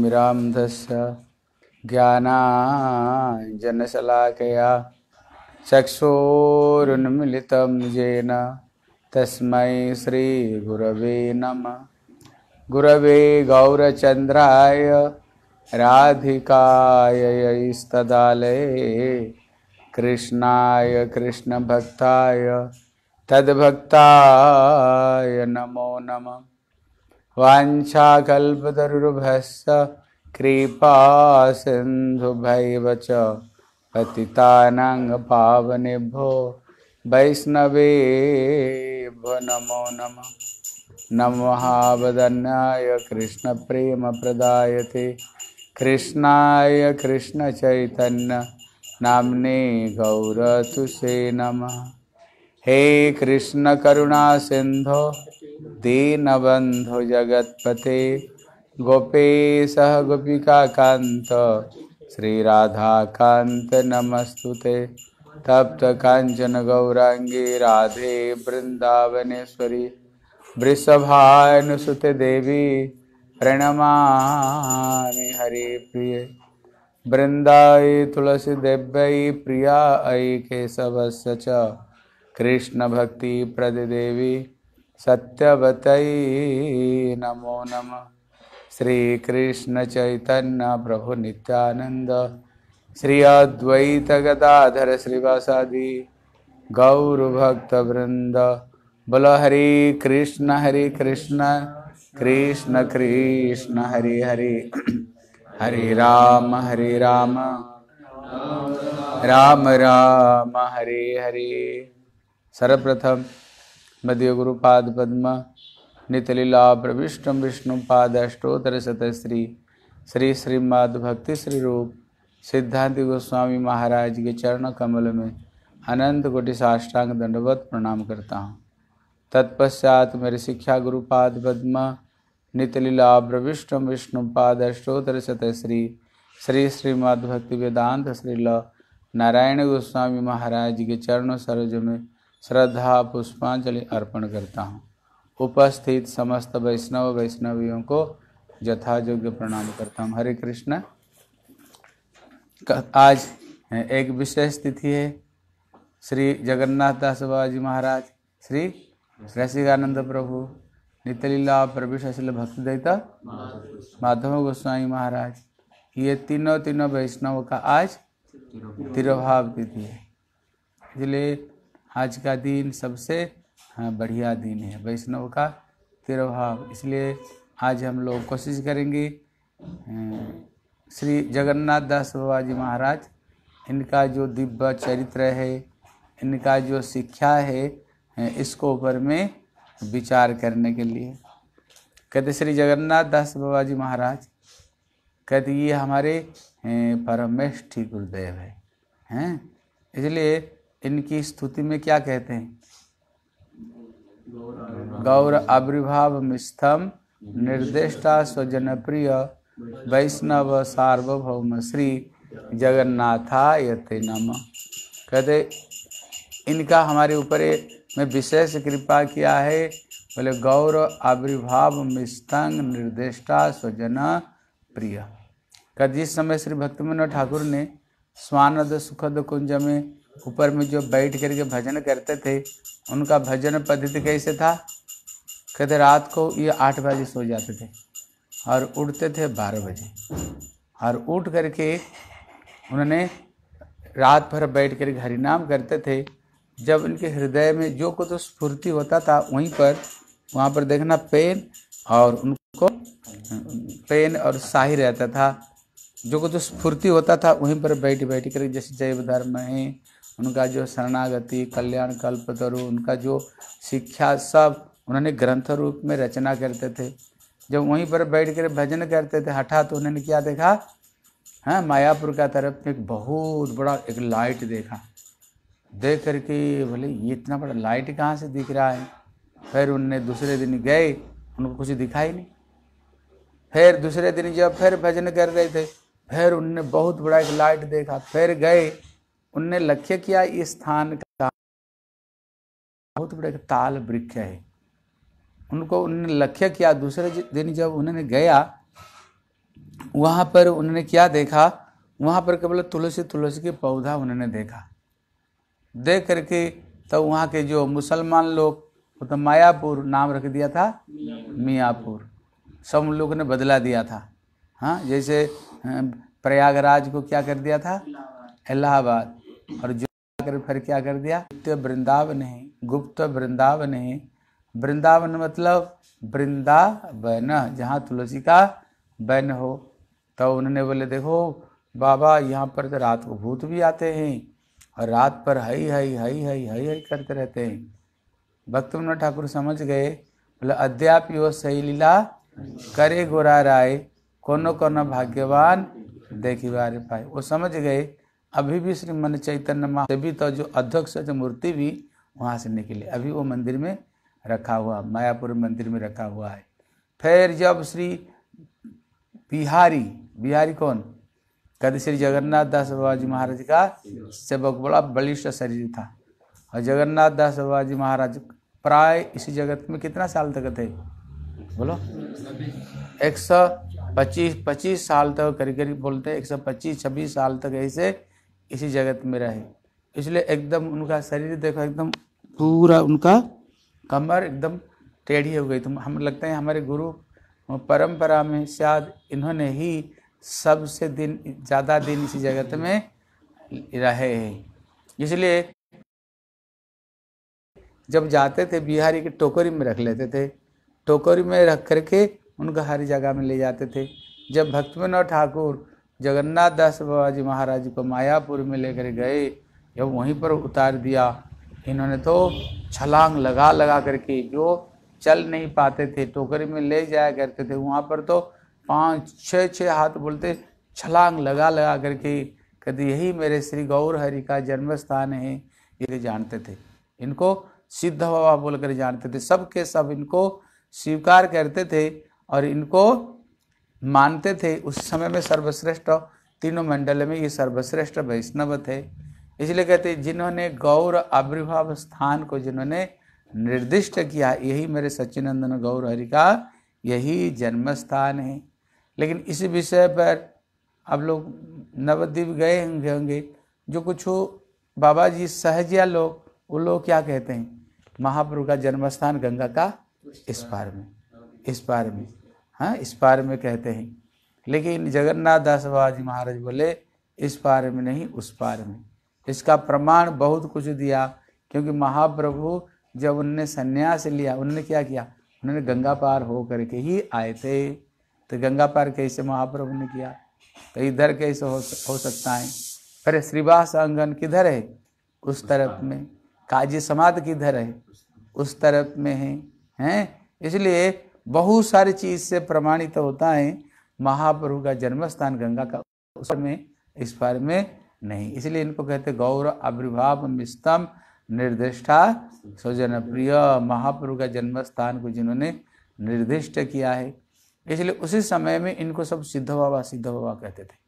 मिरान्धस्य ज्ञानाञ्जनशलाकया चक्षोरुन्मिलितं येन तस्मै श्रीगुरवे नमः गुरवे गौरचन्द्राय राधिकायैस्तदालये कृष्णाय कृष्णभक्ताय तद्भक्ताय नमो नमः वाञ्छाकल्पतरुभ्यश्च कृपासिन्धुभैव च पतितानाङ्गपावनेभ्यो वैष्णवेभ्यो नमो नम नम नमः नमः वदन्याय कृष्णप्रेमप्रदायते कृष्णाय कृष्णचैतन्य गौर गौरतुषे नम हे सिंधो दीनबंधु जगतपते गोपेश गोपिका कांत श्री राधा कांत नमस्तुते तप्त कांचन गौरांगी राधे वृंदावनेश्वरी वृषभानुसुते देवी प्रणमा हरे प्रिय वृंदाई तुलसी देव्यै प्रिया ऐ केशवस्य च कृष्णभक्तिप्रदिदेवी सत्यवत नमो नम नमः श्रीकृष्णचैतन्यप्रभुनित्यानन्द श्री अद्वैतगदाधर श्रीवासादि गौरभक्तवृन्द बोल हरे कृष्ण हरे कृष्ण कृष्ण कृष्ण हरे हरे हरे राम हरे राम राम राम हरे हरे सर्वप्रथम पद्म नितलीला प्रविष्टम विष्णुपाद अष्टोत्तरशतश्री श्री श्रीमद भक्ति श्री रूप सिद्धांत गोस्वामी महाराज के चरण कमल में अनंत कोटि साष्टांग दंडवत प्रणाम करता हूँ तत्पश्चात मेरे शिक्षा गुरुपाद पद्म नितलीला विष्णु पाद अष्टोत्तर शतश्री श्री श्रीमद भक्ति वेदांत श्रील नारायण गोस्वामी महाराज के चरण सरोज में श्रद्धा पुष्पांजलि अर्पण करता हूँ उपस्थित समस्त वैष्णव वैष्णवियों को यथा योग्य प्रणाम करता हूँ हरे कृष्ण आज एक विशेष तिथि है श्री जगन्नाथ दास बाबाजी महाराज श्री रसिकानंद प्रभु नित्यलीला प्रवीष भक्त देवता माधव गोस्वामी महाराज ये तीनों तीनों वैष्णव का आज तिरुभाव तिथि है इसलिए आज का दिन सबसे हाँ, बढ़िया दिन है वैष्णव का तिरभाव इसलिए आज हम लोग कोशिश करेंगे श्री जगन्नाथ दास बाबा जी महाराज इनका जो दिव्य चरित्र है इनका जो शिक्षा है इसको ऊपर में विचार करने के लिए कहते श्री जगन्नाथ दास बाबा जी महाराज कहते ये हमारे परमेष्ठी गुरुदेव है हैं इसलिए इनकी स्तुति में क्या कहते हैं गौर आविर्भाव मिस्थम निर्दिष्टा स्वजन प्रिय वैष्णव सार्वभौम श्री जगन्नाथा यते नम कहते इनका हमारे ऊपर में विशेष कृपा किया है बोले गौर आविर्भाव मिस्तंग निर्दिष्टा स्वजन प्रिय कद जिस समय श्री भक्तिमनोहर ठाकुर ने स्वानद सुखद कुंज में ऊपर में जो बैठ करके भजन करते थे उनका भजन पद्धति कैसे था कहते रात को ये आठ बजे सो जाते थे और उठते थे बारह बजे और उठ करके उन्होंने रात भर बैठ कर हरिनाम करते थे जब उनके हृदय में जो कुछ तो स्फूर्ति होता था वहीं पर वहाँ पर देखना पेन और उनको पेन और शाही रहता था जो कुछ तो स्फूर्ति होता था वहीं पर बैठ बैठ कर जैसे जैव धर्म है उनका जो शरणागति कल्याण कल्पतरु उनका जो शिक्षा सब उन्होंने ग्रंथ रूप में रचना करते थे जब वहीं पर बैठ कर भजन करते थे हठा तो उन्होंने क्या देखा हैं हाँ, मायापुर का तरफ एक बहुत बड़ा एक लाइट देखा देख करके बोले ये इतना बड़ा लाइट कहाँ से दिख रहा है फिर उनने दूसरे दिन गए उनको कुछ दिखाई नहीं फिर दूसरे दिन जब फिर भजन कर रहे थे फिर उनने बहुत बड़ा एक लाइट देखा फिर गए उनने लक्ष्य किया इस स्थान का बहुत बड़े ताल वृक्ष है उनको उन्होंने लक्ष्य किया दूसरे दिन जब उन्होंने गया वहाँ पर उन्होंने क्या देखा वहाँ पर केवल तुलसी तुलसी के पौधा उन्होंने देखा देख करके तब तो वहाँ के जो मुसलमान लोग वो तो मायापुर नाम रख दिया था मियापुर सब उन लोगों ने बदला दिया था हाँ जैसे प्रयागराज को क्या कर दिया था इलाहाबाद और जो कर फिर क्या कर दिया गुप्त वृंदावन है गुप्त वृंदावन है वृंदावन मतलब वृंदावन जहाँ तुलसी का बन हो तो उन्होंने बोले देखो बाबा यहाँ पर तो रात को भूत भी आते हैं और रात पर हई हई हई हई हई हई करते रहते हैं मनोहर ठाकुर समझ गए बोले अद्यापि वो सही लीला करे गोरा राय कोनो कोनो भाग्यवान देखी बारे पाए वो समझ गए अभी भी श्री मन चैतन्य महादेवी तो जो अध्यक्ष जो मूर्ति भी वहाँ से निकली अभी वो मंदिर में रखा हुआ मायापुर मंदिर में रखा हुआ है फिर जब श्री बिहारी बिहारी कौन कद श्री जगन्नाथ दास बाबा जी महाराज का सेवक बड़ा बलिष्ठ शरीर था और जगन्नाथ दास बाबा जी महाराज प्राय इसी जगत में कितना साल तक थे बोलो एक सौ पच्चीस पच्चीस साल तक करीब करीब बोलते हैं एक सौ पच्चीस छब्बीस साल तक ऐसे इसी जगत में रहे इसलिए एकदम उनका शरीर देखो एकदम पूरा उनका कमर एकदम टेढ़ी हो गई तो हम लगता है हमारे गुरु परंपरा में शायद इन्होंने ही सबसे दिन ज़्यादा दिन इसी जगत में रहे हैं इसलिए जब जाते थे बिहारी की टोकरी में रख लेते थे टोकरी में रख करके उनका हर जगह में ले जाते थे जब भक्तमनोद ठाकुर जगन्नाथ दास बाबा जी महाराज को मायापुर में लेकर गए जब वहीं पर उतार दिया इन्होंने तो छलांग लगा लगा करके जो चल नहीं पाते थे टोकरी में ले जाया करते थे वहाँ पर तो पाँच छः छः हाथ बोलते छलांग लगा लगा करके कभी यही मेरे श्री गौर हरि का जन्म स्थान है ये जानते थे इनको सिद्ध बाबा बोलकर जानते थे सब के सब इनको स्वीकार करते थे और इनको मानते थे उस समय में सर्वश्रेष्ठ तीनों मंडल में ये सर्वश्रेष्ठ वैष्णव थे इसलिए कहते जिन्होंने गौर आविर्भाव स्थान को जिन्होंने निर्दिष्ट किया यही मेरे सच्चिनंदन गौर हरि का यही जन्म स्थान है लेकिन इसी विषय पर आप लोग नवद्वीप गए होंगे होंगे जो कुछ हो बाबा जी सहजिया लोग वो लोग क्या कहते हैं महाप्रभु का जन्म स्थान गंगा का इस पार में इस पार में हाँ इस बारे में कहते हैं लेकिन जगन्नाथ दास बाबाजी महाराज बोले इस पार में नहीं उस पार में इसका प्रमाण बहुत कुछ दिया क्योंकि महाप्रभु जब उनने संन्यास लिया उनने क्या किया उन्होंने गंगा पार हो करके ही आए थे तो गंगा पार कैसे महाप्रभु ने किया तो इधर कैसे हो, हो सकता है अरे श्रीवास आंगन किधर है उस तरफ में काजी समाध किधर है उस तरफ में है हैं इसलिए बहुत सारी चीज़ से प्रमाणित होता है महाप्रभु का जन्म स्थान गंगा का उस में इस बारे में नहीं इसलिए इनको कहते गौर आविर्भाव मिस्तम निर्दिष्टा स्वजन प्रिय महाप्रभु का जन्म स्थान को जिन्होंने निर्दिष्ट किया है इसलिए उसी समय में इनको सब सिद्ध बाबा सिद्ध बाबा कहते थे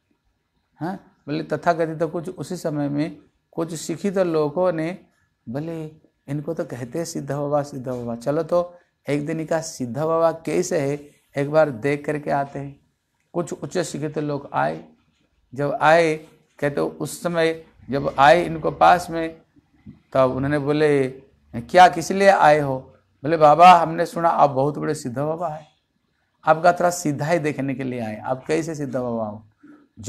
हाँ बोले तथा कहते तो कुछ उसी समय में कुछ शिक्षित लोगों ने बोले इनको तो कहते सिद्ध बाबा सिद्ध बाबा चलो तो एक दिन का सिद्ध बाबा कैसे है एक बार देख करके आते हैं कुछ उच्च शिक्षित लोग आए जब आए कहते उस समय जब आए इनको पास में तब उन्होंने बोले क्या किस लिए आए हो बोले बाबा हमने सुना आप बहुत बड़े सिद्धा बाबा हैं आपका थोड़ा सीधा ही देखने के लिए आए आप कैसे सिद्धा बाबा हो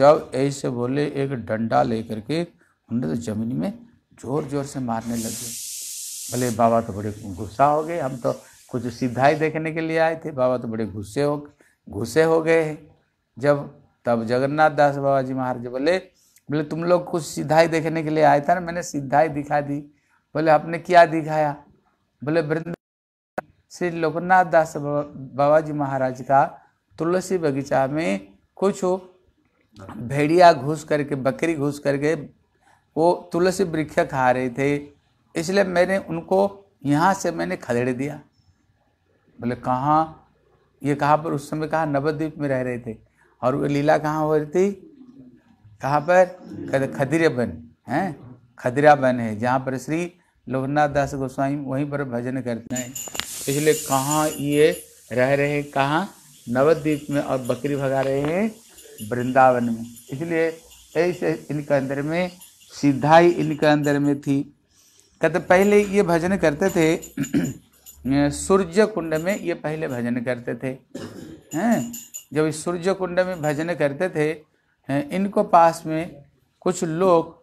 जब ऐसे बोले एक डंडा लेकर के उन्होंने तो जमीन में जोर जोर से मारने लगे बोले बाबा तो बड़े गुस्सा हो गए हम तो कुछ सिद्धाई देखने के लिए आए थे बाबा तो बड़े गुस्से हो गुस्से हो गए जब तब जगन्नाथ दास बाबा जी महाराज बोले बोले तुम लोग कुछ सिद्धाई देखने के लिए आए थे ना मैंने सिद्धाई दिखा दी बोले आपने क्या दिखाया बोले वृंद श्री लोकनाथ दास बाबा जी महाराज का तुलसी बगीचा में कुछ भेड़िया घुस करके बकरी घुस करके वो तुलसी वृक्ष खा रहे थे इसलिए मैंने उनको यहाँ से मैंने खदेड़ दिया बोले कहाँ ये कहाँ पर उस समय कहा नवद्वीप में रह रहे थे और वो लीला कहाँ हो रही थी कहाँ पर बन है बन है जहाँ पर श्री लोकनाथ दास गोस्वामी वहीं पर भजन करते हैं इसलिए कहाँ ये रह रहे हैं कहाँ नवद्वीप में और बकरी भगा रहे हैं वृंदावन में इसलिए ऐसे इनके अंदर में सीधाई इनके अंदर में थी कहते पहले ये भजन करते थे सूर्य कुंड में ये पहले भजन करते थे हैं जब इस सूर्य कुंड में भजन करते थे इनको पास में कुछ लोग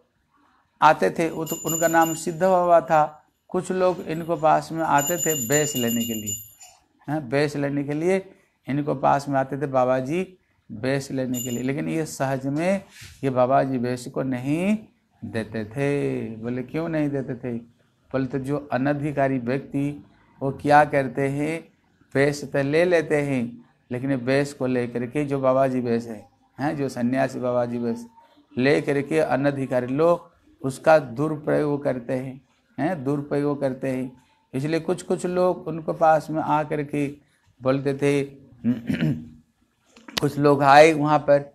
आते थे उनका नाम सिद्ध बाबा था कुछ लोग इनको पास में आते थे बैस लेने के लिए हैं बैस लेने के लिए इनको पास में आते थे बाबा जी बैस लेने के लिए लेकिन ये सहज में ये बाबा जी बैस को नहीं देते थे बोले क्यों नहीं देते थे बोले तो जो अनधिकारी व्यक्ति वो क्या करते हैं बेस तो ले लेते हैं लेकिन बेस को ले करके जो बाबा जी बेस है हैं जो सन्यासी बाबा जी बेस ले करके अनधिकारी लोग उसका दुरुपयोग करते हैं हैं दुरुपयोग करते हैं इसलिए कुछ कुछ लोग उनको पास में आ कर के बोलते थे कुछ लोग आए वहाँ पर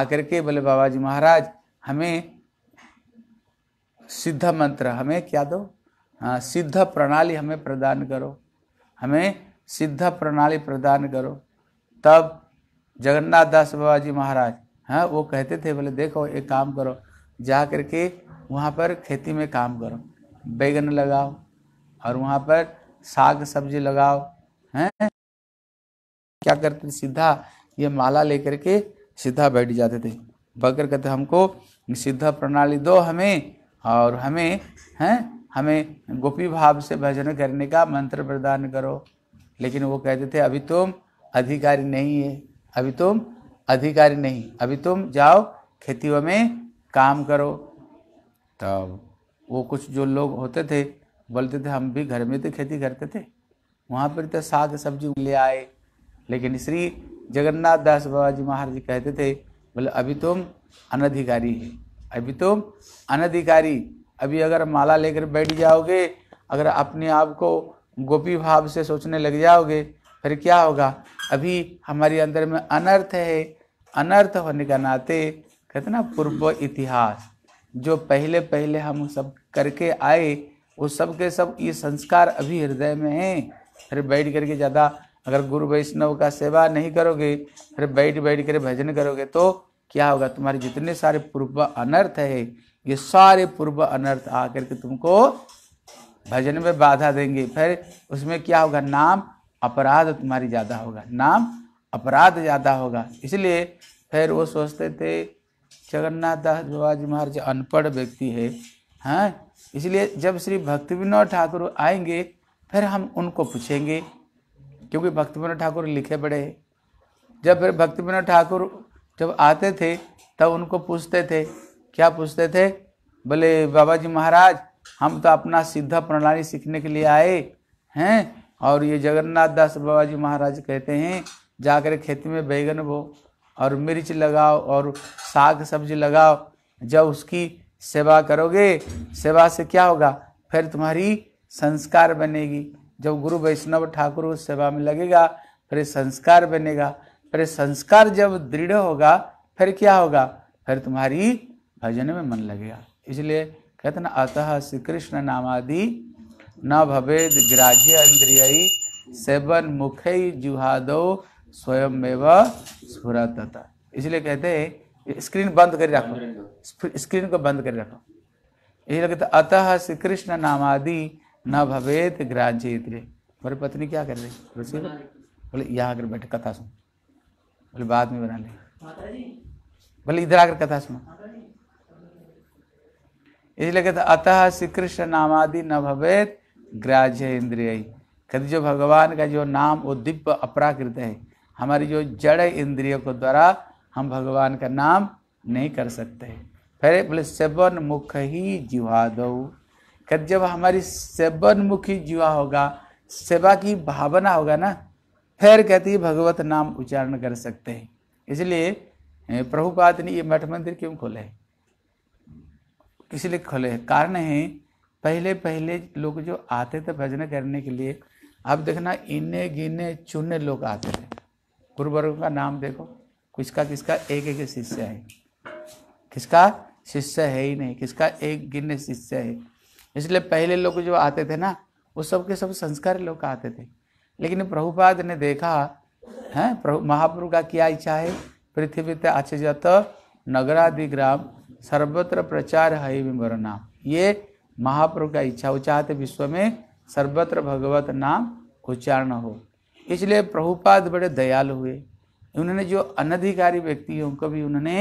आकर के बोले बाबा जी महाराज हमें सिद्ध मंत्र हमें क्या दो सिद्ध प्रणाली हमें प्रदान करो हमें सिद्ध प्रणाली प्रदान करो तब जगन्नाथ दास बाबा जी महाराज हाँ वो कहते थे बोले देखो एक काम करो जा कर के वहाँ पर खेती में काम करो बैगन लगाओ और वहाँ पर साग सब्जी लगाओ हैं हाँ। क्या करते सीधा ये माला लेकर के सीधा बैठ जाते थे बकर कहते हमको सिद्ध प्रणाली दो हमें और हमें हैं हाँ, हमें गोपी भाव से भजन करने का मंत्र प्रदान करो लेकिन वो कहते थे अभी तुम अधिकारी नहीं है अभी तुम अधिकारी नहीं अभी तुम जाओ खेतियों में काम करो तब वो कुछ जो लोग होते थे बोलते थे हम भी घर में तो खेती करते थे वहाँ पर तो साग सब्जी ले आए लेकिन श्री जगन्नाथ दास बाबा जी महाराज जी कहते थे बोले अभी तुम अनधिकारी है अभी तुम अनधिकारी अभी अगर माला लेकर बैठ जाओगे अगर अपने आप को गोपी भाव से सोचने लग जाओगे फिर क्या होगा अभी हमारे अंदर में अनर्थ है अनर्थ होने का नाते कहते ना पूर्व इतिहास जो पहले पहले हम सब करके आए वो सब के सब ये संस्कार अभी हृदय में हैं फिर बैठ करके ज़्यादा अगर गुरु वैष्णव का सेवा नहीं करोगे फिर बैठ बैठ कर भजन करोगे तो क्या होगा तुम्हारे जितने सारे पूर्व अनर्थ है ये सारे पूर्व अनर्थ आकर के तुमको भजन में बाधा देंगे फिर उसमें क्या होगा नाम अपराध तुम्हारी ज़्यादा होगा नाम अपराध ज़्यादा होगा इसलिए फिर वो सोचते थे जगन्नाथ दास जी महाराज अनपढ़ व्यक्ति है हैं हाँ? इसलिए जब श्री भक्ति विनोद ठाकुर आएंगे फिर हम उनको पूछेंगे क्योंकि भक्ति विनोद ठाकुर लिखे बड़े जब फिर भक्ति विनोद ठाकुर जब आते थे तब उनको पूछते थे क्या पूछते थे बोले बाबा जी महाराज हम तो अपना सिद्ध प्रणाली सीखने के लिए आए हैं और ये जगन्नाथ दास बाबा जी महाराज कहते हैं जाकर खेत में बैगन बो और मिर्च लगाओ और साग सब्जी लगाओ जब उसकी सेवा करोगे सेवा से क्या होगा फिर तुम्हारी संस्कार बनेगी जब गुरु वैष्णव ठाकुर उस सेवा में लगेगा फिर संस्कार बनेगा अरे संस्कार जब दृढ़ होगा फिर क्या होगा फिर तुम्हारी भजन में मन लगेगा इसलिए कहते ना अतः श्री कृष्ण नामादि न भवेद ग्राह्य इंद्रिय सेवन मुखे जुहादो स्वयंमेव स्फुरत इसलिए कहते हैं स्क्रीन बंद कर रखो स्क्रीन को बंद कर रखो इसलिए कहते अतः श्री कृष्ण नामादि न भवेद ग्राह्य इंद्रिय मेरी पत्नी क्या कर रही बोले यहाँ आकर बैठे कथा सुन बोले बाद में बना लेंगे बोले इधर आकर कथा सुना इसलिए कहते अतः श्री कृष्ण नामादि न भवेत ग्राह्य इंद्रिय कभी जो भगवान का जो नाम वो दिव्य अपराकृत है हमारी जो जड़ इंद्रियों को द्वारा हम भगवान का नाम नहीं कर सकते फिर बोले सेवन मुख ही जीवा दो कभी जब हमारी सेवन मुखी जीवा होगा सेवा की भावना होगा ना फिर कहती है भगवत नाम उच्चारण कर सकते हैं इसलिए प्रभुपाद ने ये मठ मंदिर क्यों खोले है लिए खोले कारण है पहले पहले लोग जो आते थे भजन करने के लिए अब देखना इन्ने गिने चुने लोग आते थे गुरुवर्गों का नाम देखो किसका किसका एक एक शिष्य है किसका शिष्य है ही नहीं किसका एक गिने शिष्य है इसलिए पहले लोग जो आते थे ना वो सब के सब संस्कार लोग आते थे लेकिन प्रभुपाद ने देखा है प्रभु महाप्रभु का क्या इच्छा है पृथ्वी ते आचजत नगरादिग्राम सर्वत्र प्रचार है विमर नाम ये महाप्रभु का इच्छा वो चाहते विश्व में सर्वत्र भगवत नाम उच्चारण हो इसलिए प्रभुपाद बड़े दयालु हुए उन्होंने जो अनधिकारी व्यक्ति उनको भी उन्होंने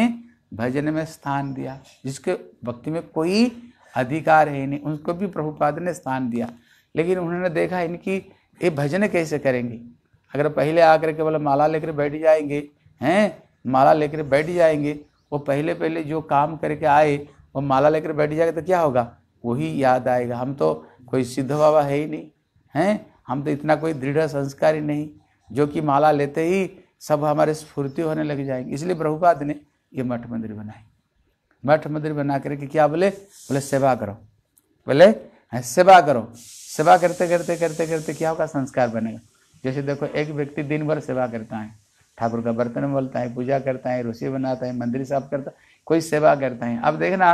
भजन में स्थान दिया जिसके भक्ति में कोई अधिकार है नहीं उनको भी प्रभुपाद ने स्थान दिया लेकिन उन्होंने देखा इनकी ये भजन कैसे करेंगे अगर पहले आकर के बोले माला लेकर बैठ जाएंगे हैं माला लेकर बैठ जाएंगे वो पहले पहले जो काम करके आए वो माला लेकर बैठ जाएगा तो क्या होगा वही याद आएगा हम तो कोई सिद्ध बाबा है ही नहीं हैं हम तो इतना कोई दृढ़ संस्कार ही नहीं जो कि माला लेते ही सब हमारे स्फूर्ति होने लग जाएंगे इसलिए प्रभुपाद ने ये मठ मंदिर बनाए मठ मंदिर बना करके क्या बोले बोले सेवा करो बोले हाँ, सेवा करो सेवा करते करते करते करते क्या होगा संस्कार बनेगा जैसे देखो एक व्यक्ति दिन भर सेवा करता है ठाकुर का बर्तन बोलता है पूजा करता है रोसी बनाता है मंदिर साफ करता है कोई सेवा करता है अब देखना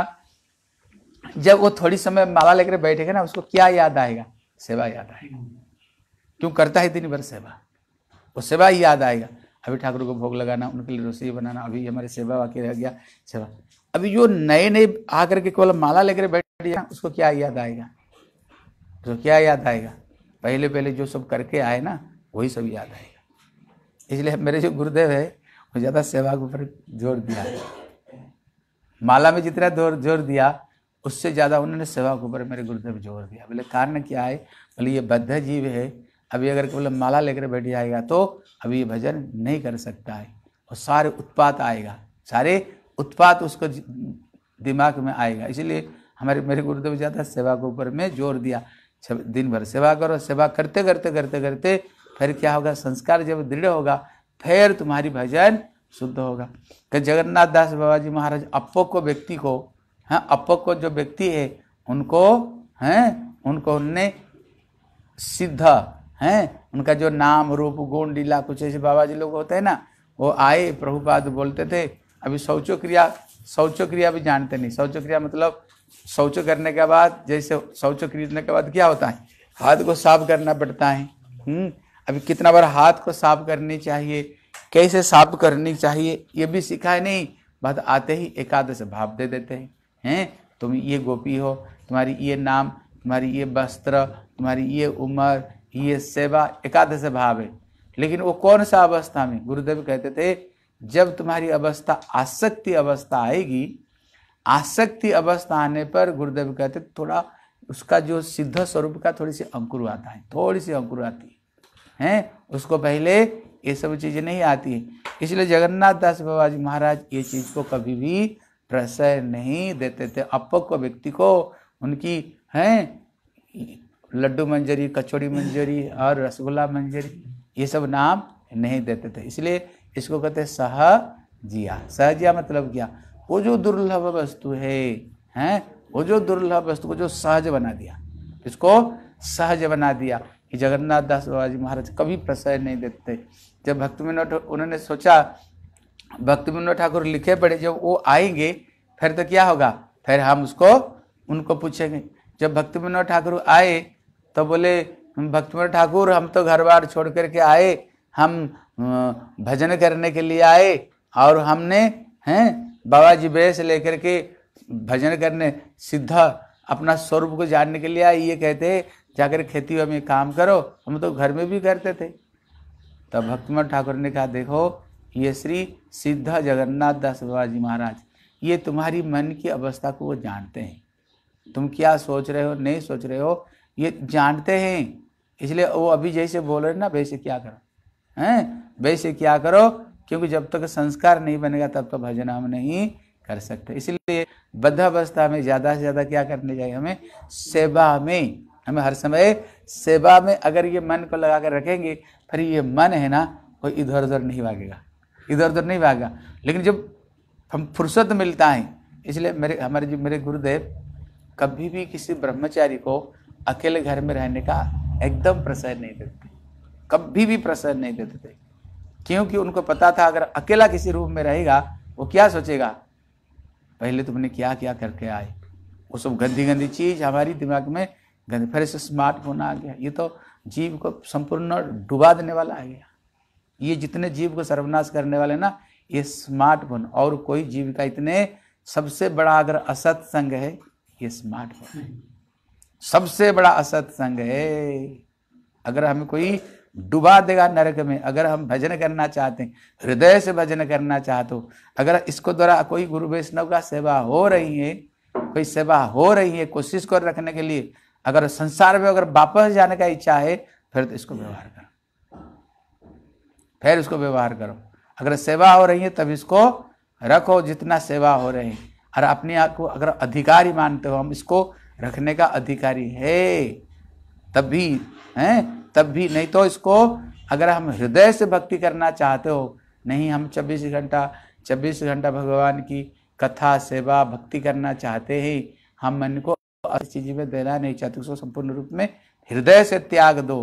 जब वो थोड़ी समय माला लेकर बैठेगा ना उसको क्या याद आएगा सेवा याद आएगा क्यों करता है दिन भर सेवा वो सेवा ही याद आएगा अभी ठाकुर को भोग लगाना उनके लिए रसोई बनाना अभी हमारे सेवा बाकी रह गया सेवा अभी जो नए नए आकर के केवल माला लेकर बैठ गया उसको क्या याद आएगा तो क्या याद आएगा पहले पहले जो सब करके आए ना वही सब याद आएगा इसलिए मेरे जो गुरुदेव है वो ज़्यादा सेवा के ऊपर जोर दिया है माला में जितना जोर दिया उससे ज़्यादा उन्होंने सेवा के ऊपर मेरे गुरुदेव जोर दिया बोले कारण क्या है बोले ये बद्ध जीव है अभी अगर बोले माला लेकर बैठ जाएगा तो अभी ये भजन नहीं कर सकता है और सारे उत्पात आएगा सारे उत्पात उसको दिमाग में आएगा इसलिए हमारे मेरे गुरुदेव ज़्यादा सेवा के ऊपर में जोर दिया दिन भर सेवा करो सेवा करते करते करते करते फिर क्या होगा संस्कार जब दृढ़ होगा फिर तुम्हारी भजन शुद्ध होगा कि जगन्नाथ दास बाबा जी महाराज अपो को व्यक्ति को हैं हाँ, अपो को जो व्यक्ति है उनको हैं हाँ, उनको उनने सिद्ध हैं हाँ, उनका जो नाम रूप गुण लीला कुछ ऐसे बाबा जी लोग होते हैं ना वो आए प्रभुपाद बोलते थे अभी शौचो क्रिया शौचो क्रिया भी जानते नहीं शौचो क्रिया मतलब शौच करने के बाद जैसे शौच खरीदने के बाद क्या होता है हाथ को साफ करना पड़ता है हम्म, अभी कितना बार हाथ को साफ करनी चाहिए कैसे साफ करनी चाहिए ये भी सीखा है नहीं बात आते ही एकादश भाव दे देते हैं हैं तुम ये गोपी हो तुम्हारी ये नाम तुम्हारी ये वस्त्र तुम्हारी ये उम्र ये सेवा एकादश भाव है लेकिन वो कौन सा अवस्था में गुरुदेव कहते थे जब तुम्हारी अवस्था आसक्ति अवस्था आएगी आसक्ति अवस्था आने पर गुरुदेव कहते थोड़ा उसका जो सिद्ध स्वरूप का थोड़ी सी अंकुर आता है थोड़ी सी अंकुर आती है उसको पहले ये सब चीज़ें नहीं आती इसलिए जगन्नाथ दास बाबा जी महाराज ये चीज़ को कभी भी प्रसय नहीं देते थे अपक्व व्यक्ति को उनकी हैं लड्डू मंजरी कचौड़ी मंजरी और रसगुल्ला मंजरी ये सब नाम नहीं देते थे इसलिए इसको कहते सह जिया सह जिया मतलब क्या वो जो दुर्लभ वस्तु है हैं वो जो दुर्लभ वस्तु को जो सहज बना दिया इसको सहज बना दिया कि जगन्नाथ दास बाबाजी महाराज कभी प्रसय नहीं देते जब भक्त विनोद उन्होंने सोचा भक्त विनोद ठाकुर लिखे पड़े जब वो आएंगे फिर तो क्या होगा फिर हम उसको उनको पूछेंगे जब भक्त विनोद ठाकुर आए तो बोले भक्त विनोद ठाकुर हम तो घर बार छोड़ करके आए हम भजन करने के लिए आए और हमने हैं बाबा जी बेस लेकर के भजन करने सीधा अपना स्वरूप को जानने के लिए ये कहते हैं जाकर खेती में काम करो हम तो घर में भी करते थे तब भक्तिमन ठाकुर ने कहा देखो ये श्री सिद्ध जगन्नाथ दास बाबा जी महाराज ये तुम्हारी मन की अवस्था को वो जानते हैं तुम क्या सोच रहे हो नहीं सोच रहे हो ये जानते हैं इसलिए वो अभी जैसे बोल रहे ना वैसे क्या करो हैं वैसे क्या करो क्योंकि जब तक संस्कार नहीं बनेगा तब तक तो भजन हम नहीं कर सकते इसलिए बद्धावस्था में ज़्यादा से ज़्यादा क्या करने चाहिए हमें सेवा में हमें हर समय सेवा में अगर ये मन को लगा कर रखेंगे फिर ये मन है ना वो इधर उधर नहीं भागेगा इधर उधर नहीं भागेगा लेकिन जब हम फुर्सत मिलता है इसलिए मेरे हमारे जो मेरे गुरुदेव कभी भी किसी ब्रह्मचारी को अकेले घर में रहने का एकदम प्रसन्न नहीं देते कभी भी प्रसन्न नहीं देते थे क्योंकि उनको पता था अगर अकेला किसी रूप में रहेगा वो क्या सोचेगा पहले तुमने क्या क्या करके आए वो सब गंदी गंदी चीज़ हमारी दिमाग में गंदी फिर से स्मार्टफोन आ गया ये तो जीव को संपूर्ण डुबा देने वाला आ गया ये जितने जीव को सर्वनाश करने वाले ना ये स्मार्टफोन और कोई जीव का इतने सबसे बड़ा अगर असत संग है ये स्मार्टफोन सबसे बड़ा असत संग है अगर हमें कोई डुबा देगा नरक में अगर हम भजन करना चाहते हैं हृदय से भजन करना चाहते हो अगर इसको द्वारा कोई गुरु वैष्णव का सेवा हो रही है कोई सेवा हो रही है कोशिश कर रखने के लिए अगर संसार में अगर वापस जाने का इच्छा है फिर तो इसको व्यवहार करो फिर इसको व्यवहार करो अगर सेवा हो रही है तब इसको रखो जितना सेवा हो रही है और अपने आप को अगर अधिकारी मानते हो हम इसको रखने का अधिकारी है तभी हैं तब भी नहीं तो इसको अगर हम हृदय से भक्ति करना चाहते हो नहीं हम 24 घंटा 24 घंटा भगवान की कथा सेवा भक्ति करना चाहते हैं हम मन को चीज़ में देना नहीं चाहते उसको संपूर्ण रूप में हृदय से त्याग दो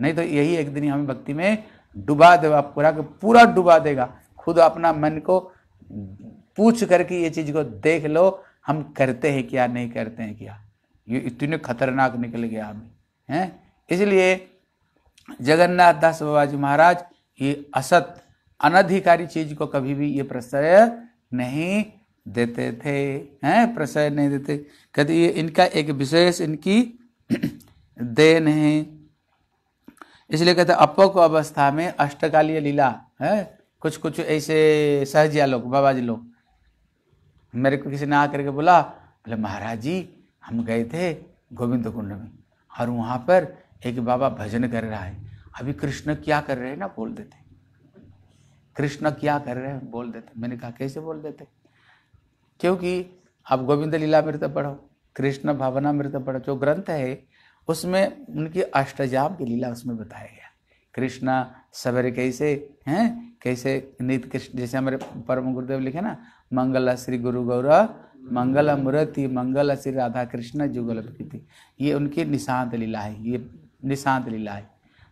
नहीं तो यही एक दिन हमें भक्ति में डुबा देगा पूरा पूरा डुबा देगा खुद अपना मन को पूछ करके ये चीज़ को देख लो हम करते हैं क्या नहीं करते हैं क्या ये इतने खतरनाक निकल गया हमें हैं इसलिए जगन्नाथ दास बाबाजी महाराज ये असत अनधिकारी चीज को कभी भी ये प्रश्रय नहीं देते थे हैं प्रश्रय नहीं देते कहते ये इनका एक विशेष इनकी देन है इसलिए कहते अपक अवस्था में अष्टकालीय लीला है कुछ कुछ ऐसे सहजिया लोग बाबा जी लोग मेरे को किसी ने आकर के बोला बोले महाराज जी हम गए थे गोविंद कुंड में और वहाँ पर एक बाबा भजन कर रहा है अभी कृष्ण क्या कर रहे हैं ना बोल देते कृष्ण क्या कर रहे हैं बोल देते मैंने कहा कैसे बोल देते क्योंकि आप गोविंद लीला मृत तो पढ़ो कृष्ण भावना मृत तो पढ़ो जो ग्रंथ है उसमें उनकी अष्टजाम की लीला उसमें बताया गया कृष्णा सवेरे कैसे हैं कैसे नित कृष्ण जैसे हमारे परम गुरुदेव लिखे ना मंगल श्री गुरु गौरव मंगल मूर्ति मंगल श्री राधा कृष्ण जुगल ये उनकी निशांत लीला है ये निशांत लीला है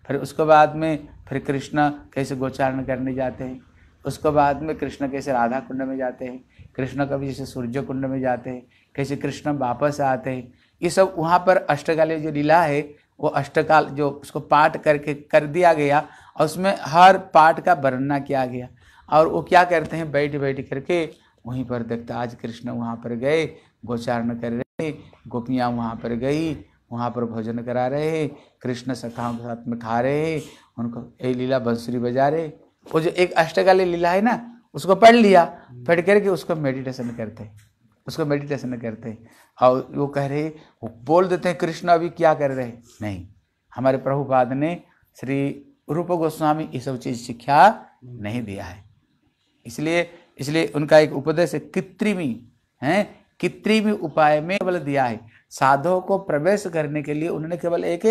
फिर उसको बाद में फिर कृष्ण कैसे गोचारण करने जाते हैं उसको बाद में कृष्ण कैसे राधा कुंड में जाते हैं कृष्ण कभी जैसे सूर्य कुंड में जाते हैं कैसे कृष्ण वापस आते हैं ये सब वहाँ पर अष्टकालीय जो लीला है वो अष्टकाल जो उसको पाठ करके कर दिया गया और उसमें हर पाठ का वर्णना किया गया और वो क्या करते हैं बैठ बैठ करके वहीं पर देखता आज कृष्ण वहाँ पर गए गोचारण कर रहे गोपियाँ वहाँ पर गई वहाँ पर भोजन करा रहे कृष्ण सखाओं के साथ में खा रहे उनको ये लीला बंसुरी बजा रहे वो जो एक अष्टकाली लीला है ना उसको पढ़ लिया पढ़ करके उसको मेडिटेशन करते उसको मेडिटेशन करते और वो कह रहे वो बोल देते हैं कृष्ण अभी क्या कर रहे नहीं हमारे प्रभुपाद ने श्री रूप गोस्वामी ये सब चीज़ शिक्षा नहीं दिया है इसलिए इसलिए उनका एक उपदेश कृत्रिमी है कृत्रिमी उपाय में बल दिया है साधुओं को प्रवेश करने के लिए उन्होंने केवल एक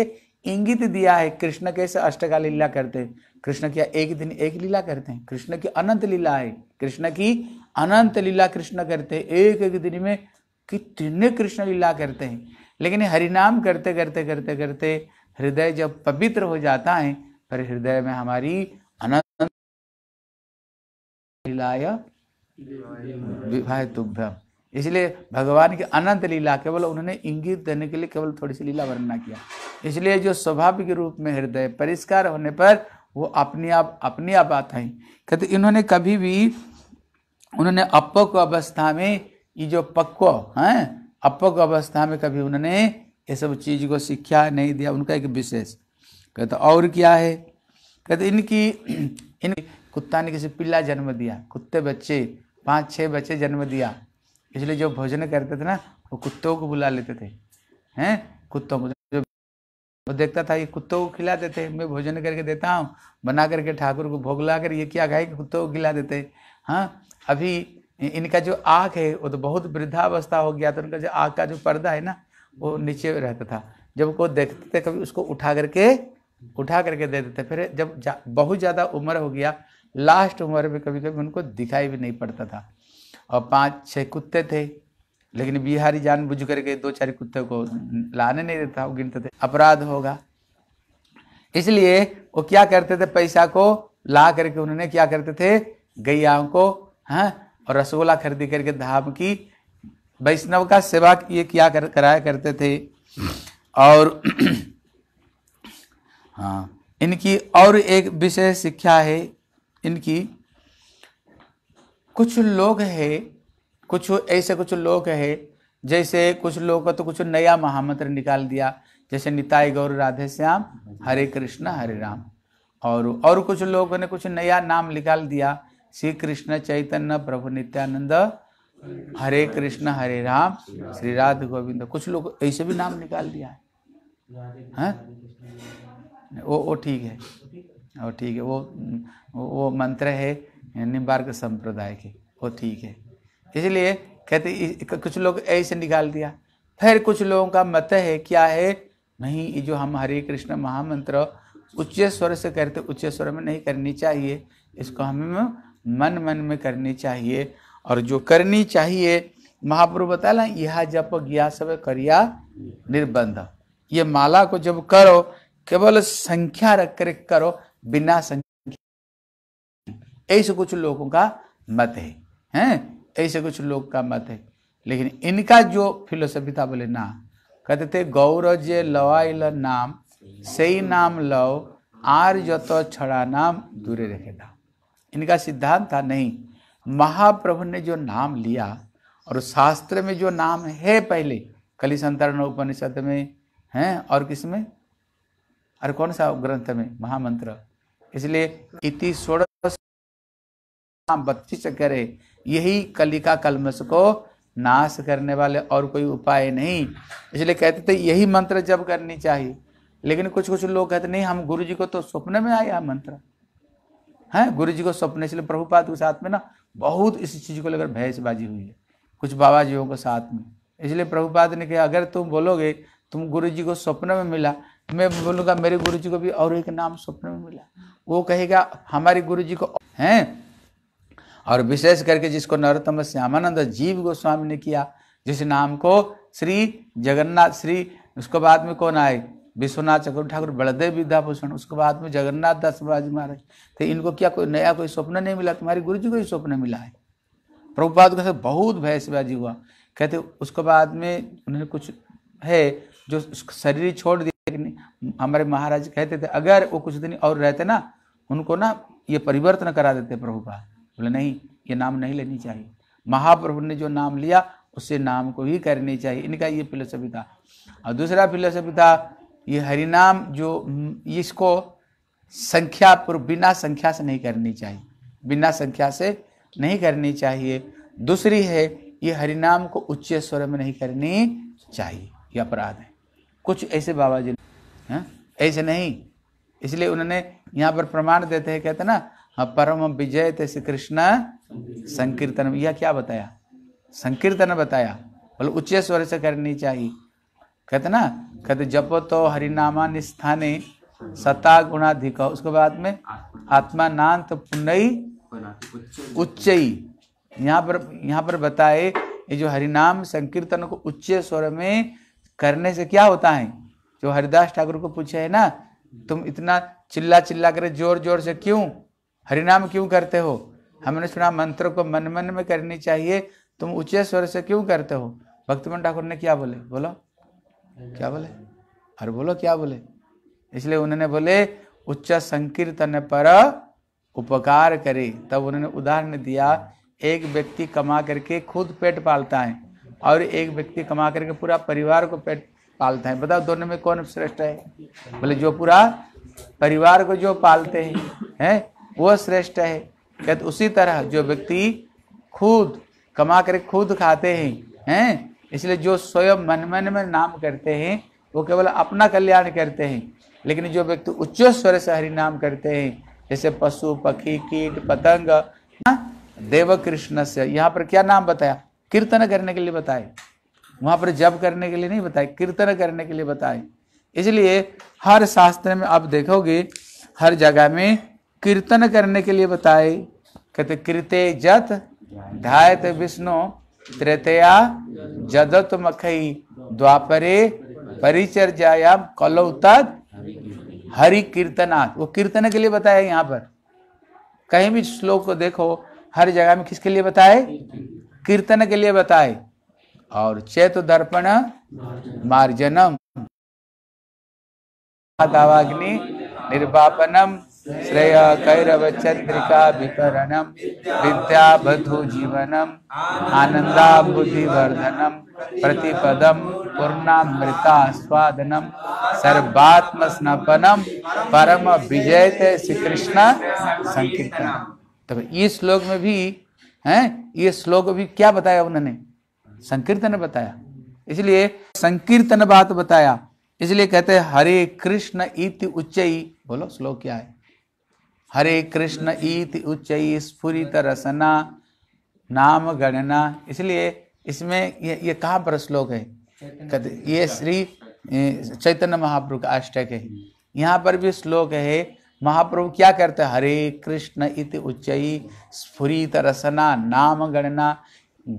इंगित दिया है कृष्ण कैसे अष्टका लीला करते हैं कृष्ण क्या एक दिन एक लीला करते हैं कृष्ण की अनंत लीला है कृष्ण की अनंत लीला कृष्ण करते हैं एक एक दिन में कितने कृष्ण लीला करते हैं लेकिन हरिनाम करते करते करते करते हृदय जब पवित्र हो जाता है पर हृदय में हमारी अनंत लीलाय इसलिए भगवान की अनंत लीला केवल उन्होंने इंगित देने के लिए केवल थोड़ी सी लीला वर्णना किया इसलिए जो स्वाभाविक रूप में हृदय परिष्कार होने पर वो अपने आप अपने आप आता है कहते इन्होंने कभी भी उन्होंने अपक अवस्था में ये जो पक्व हैं अपक अवस्था में कभी उन्होंने ये सब चीज को शिक्षा नहीं दिया उनका एक विशेष कहते और क्या है कहते इनकी इन कुत्ता ने किसी पिल्ला जन्म दिया कुत्ते बच्चे पाँच छः बच्चे जन्म दिया इसलिए जो भोजन करते थे ना वो कुत्तों को बुला लेते थे हैं कुत्तों को जो वो देखता था ये कुत्तों को खिला देते मैं भोजन करके देता हूँ बना करके ठाकुर को भोग ला कर ये क्या खाए कुत्तों को खिला देते हाँ अभी इनका जो आँख है वो तो बहुत वृद्धावस्था हो गया तो उनका जो आँख का जो पर्दा है ना वो नीचे रहता था जब वो देखते थे कभी उसको उठा करके उठा करके दे देते फिर जब जा, बहुत ज़्यादा उम्र हो गया लास्ट उम्र में कभी कभी उनको दिखाई भी नहीं पड़ता था और पाँच छः कुत्ते थे लेकिन बिहारी जानबूझ करके दो चार कुत्ते को लाने नहीं देता वो गिनते थे अपराध होगा इसलिए वो क्या करते थे पैसा को ला करके उन्होंने क्या करते थे गैयाओं को हैं हाँ, और रसगुल्ला खरीदी करके धाम की वैष्णव का सेवा ये क्या कर, कराया करते थे और हाँ इनकी और एक विशेष शिक्षा है इनकी कुछ लोग है कुछ ऐसे कुछ लोग है जैसे कुछ लोग का तो कुछ नया महामंत्र निकाल दिया जैसे निताय गौर राधे श्याम हरे कृष्ण हरे राम और और कुछ लोगों ने कुछ नया नाम निकाल दिया श्री कृष्ण चैतन्य प्रभु नित्यानंद हरे कृष्ण हरे राम श्री राध गोविंद कुछ लोग ऐसे भी नाम निकाल दिया है हाँ? वो वो ठीक है वो ठीक है वो वो मंत्र है यानी वर्ग संप्रदाय के वो ठीक है इसलिए कहते कुछ लोग ऐसे निकाल दिया फिर कुछ लोगों का मत है क्या है नहीं ये जो हम हरे कृष्ण महामंत्र उच्च स्वर से करते उच्च स्वर में नहीं करनी चाहिए इसको हमें मन मन में करनी चाहिए और जो करनी चाहिए महाप्रभु बता ना यह जप गया सब करिया निर्बंध ये माला को जब करो केवल संख्या रख कर करो बिना संख्या ऐसे कुछ लोगों का मत है हैं ऐसे कुछ लोग का मत है लेकिन इनका जो फिलोसफी था बोले ना कहते थे गौर जे लवाइल नाम सही नाम लव आर जत छड़ा नाम दूरे रखे था इनका सिद्धांत था नहीं महाप्रभु ने जो नाम लिया और शास्त्र में जो नाम है पहले कली संतरण उपनिषद में हैं और किस में और कौन सा ग्रंथ में महामंत्र इसलिए इति षोड़ बत्ती से करे यही कलिका कलमश को नाश करने वाले और कोई उपाय नहीं इसलिए कहते थे यही मंत्र जब करनी चाहिए लेकिन कुछ कुछ लोग कहते नहीं हम गुरु जी को तो स्वप्न में आया मंत्र है गुरु जी को स्वप्न इसलिए प्रभुपाद के साथ में ना बहुत इस चीज़ को लेकर भैंसबाजी हुई है कुछ बाबा जीओं के साथ में इसलिए प्रभुपाद ने कहा अगर तुम बोलोगे तुम गुरु जी को स्वप्न में मिला मैं बोलूंगा मेरे गुरु जी को भी और एक नाम स्वप्न में मिला वो कहेगा हमारे गुरु जी को है और विशेष करके जिसको नरोत्तम श्यामानंद जीव गोस्वामी ने किया जिस नाम को श्री जगन्नाथ श्री उसके बाद में कौन आए विश्वनाथ चक्रवर्ती ठाकुर बलदेव विद्याभूषण उसके बाद में जगन्नाथ दास महाराज महाराज तो इनको क्या कोई नया कोई स्वप्न नहीं मिला तुम्हारे गुरु जी को ही स्वप्न मिला है प्रभुपाद के साथ बहुत भैंसबाजी हुआ कहते उसके बाद में उन्होंने कुछ है जो शरीर छोड़ दिया लेकिन हमारे महाराज कहते थे अगर वो कुछ दिन और रहते ना उनको ना ये परिवर्तन करा देते प्रभुपाद बोले नहीं ये नाम नहीं लेनी चाहिए महाप्रभु ने जो नाम लिया उससे नाम को ही करनी चाहिए इनका ये फिलोसफी था और दूसरा फिलोसफी था ये हरिनाम जो इसको संख्या पर बिना संख्या से नहीं करनी चाहिए बिना संख्या से नहीं करनी चाहिए दूसरी है ये हरिनाम को उच्च स्वर में नहीं करनी चाहिए ये अपराध है कुछ ऐसे बाबा जी ऐसे नहीं इसलिए उन्होंने यहाँ पर प्रमाण देते हैं कहते ना हाँ परम विजय श्री कृष्ण संकीर्तन यह क्या बताया संकीर्तन बताया बोले उच्च स्वर से करनी चाहिए कहते ना कहते जप तो हरिनामा निस्थाने सता गुणाधिक उसके बाद में आत्मा तो पुनई उच्च यहाँ पर यहाँ पर बताए ये जो हरिनाम संकीर्तन को उच्च स्वर में करने से क्या होता है जो हरिदास ठाकुर को पूछे है ना तुम इतना चिल्ला चिल्ला कर जोर जोर से क्यों हरिनाम क्यों करते हो हमने सुना मंत्र को मन मन में करनी चाहिए तुम उच्च स्वर से क्यों करते हो भक्तिमन ठाकुर ने क्या बोले बोलो क्या बोले और बोलो क्या बोले इसलिए उन्होंने बोले उच्च संकीर्तन पर उपकार करे तब उन्होंने उदाहरण दिया एक व्यक्ति कमा करके खुद पेट पालता है और एक व्यक्ति कमा करके पूरा परिवार को पेट पालता है बताओ दोनों में कौन श्रेष्ठ है बोले जो पूरा परिवार को जो पालते हैं हैं वह श्रेष्ठ है तो उसी तरह जो व्यक्ति खुद कमा कर खुद खाते हैं हैं इसलिए जो स्वयं मन मन में नाम करते हैं वो केवल अपना कल्याण करते हैं लेकिन जो व्यक्ति उच्च स्वर से हरि नाम करते हैं जैसे पशु पक्षी कीट पतंग हाँ? देव कृष्ण से यहाँ पर क्या नाम बताया कीर्तन करने के लिए बताए वहाँ पर जब करने के लिए नहीं बताए कीर्तन करने के लिए बताए इसलिए हर शास्त्र में आप देखोगे हर जगह में कीर्तन करने के लिए बताए कहते कृते जत धायत विष्णु त्रेतया जदत मखई द्वापरे परिचर्जाया कलौ तद हरि कीर्तना वो कीर्तन के लिए बताया यहाँ पर कहीं भी श्लोक को देखो हर जगह में किसके लिए बताए कीर्तन के लिए बताए और चैत दर्पण मार्जनम दावाग्नि निर्वापनम श्रेय कैरव चंद्रिका विकरणम विद्याबधु जीवनम बुद्धिवर्धनम प्रतिपदम पूर्णामृता स्वादनम सर्वात्म स्नपनम परम विजय ते श्री कृष्ण संकीर्तन तब इस श्लोक में भी है ये श्लोक भी क्या बताया उन्होंने संकीर्तन बताया इसलिए संकीर्तन बात बताया इसलिए कहते हैं हरे कृष्ण इति उच्च बोलो श्लोक क्या है हरे कृष्ण ईत उच्च स्फुरित रसना नाम गणना इसलिए इसमें ये ये कहाँ पर श्लोक है ये श्री चैतन्य महाप्रभु का अष्टक है यहाँ पर भी श्लोक है महाप्रभु क्या करते हैं हरे कृष्ण इति उच्च स्फुरित रसना नाम गणना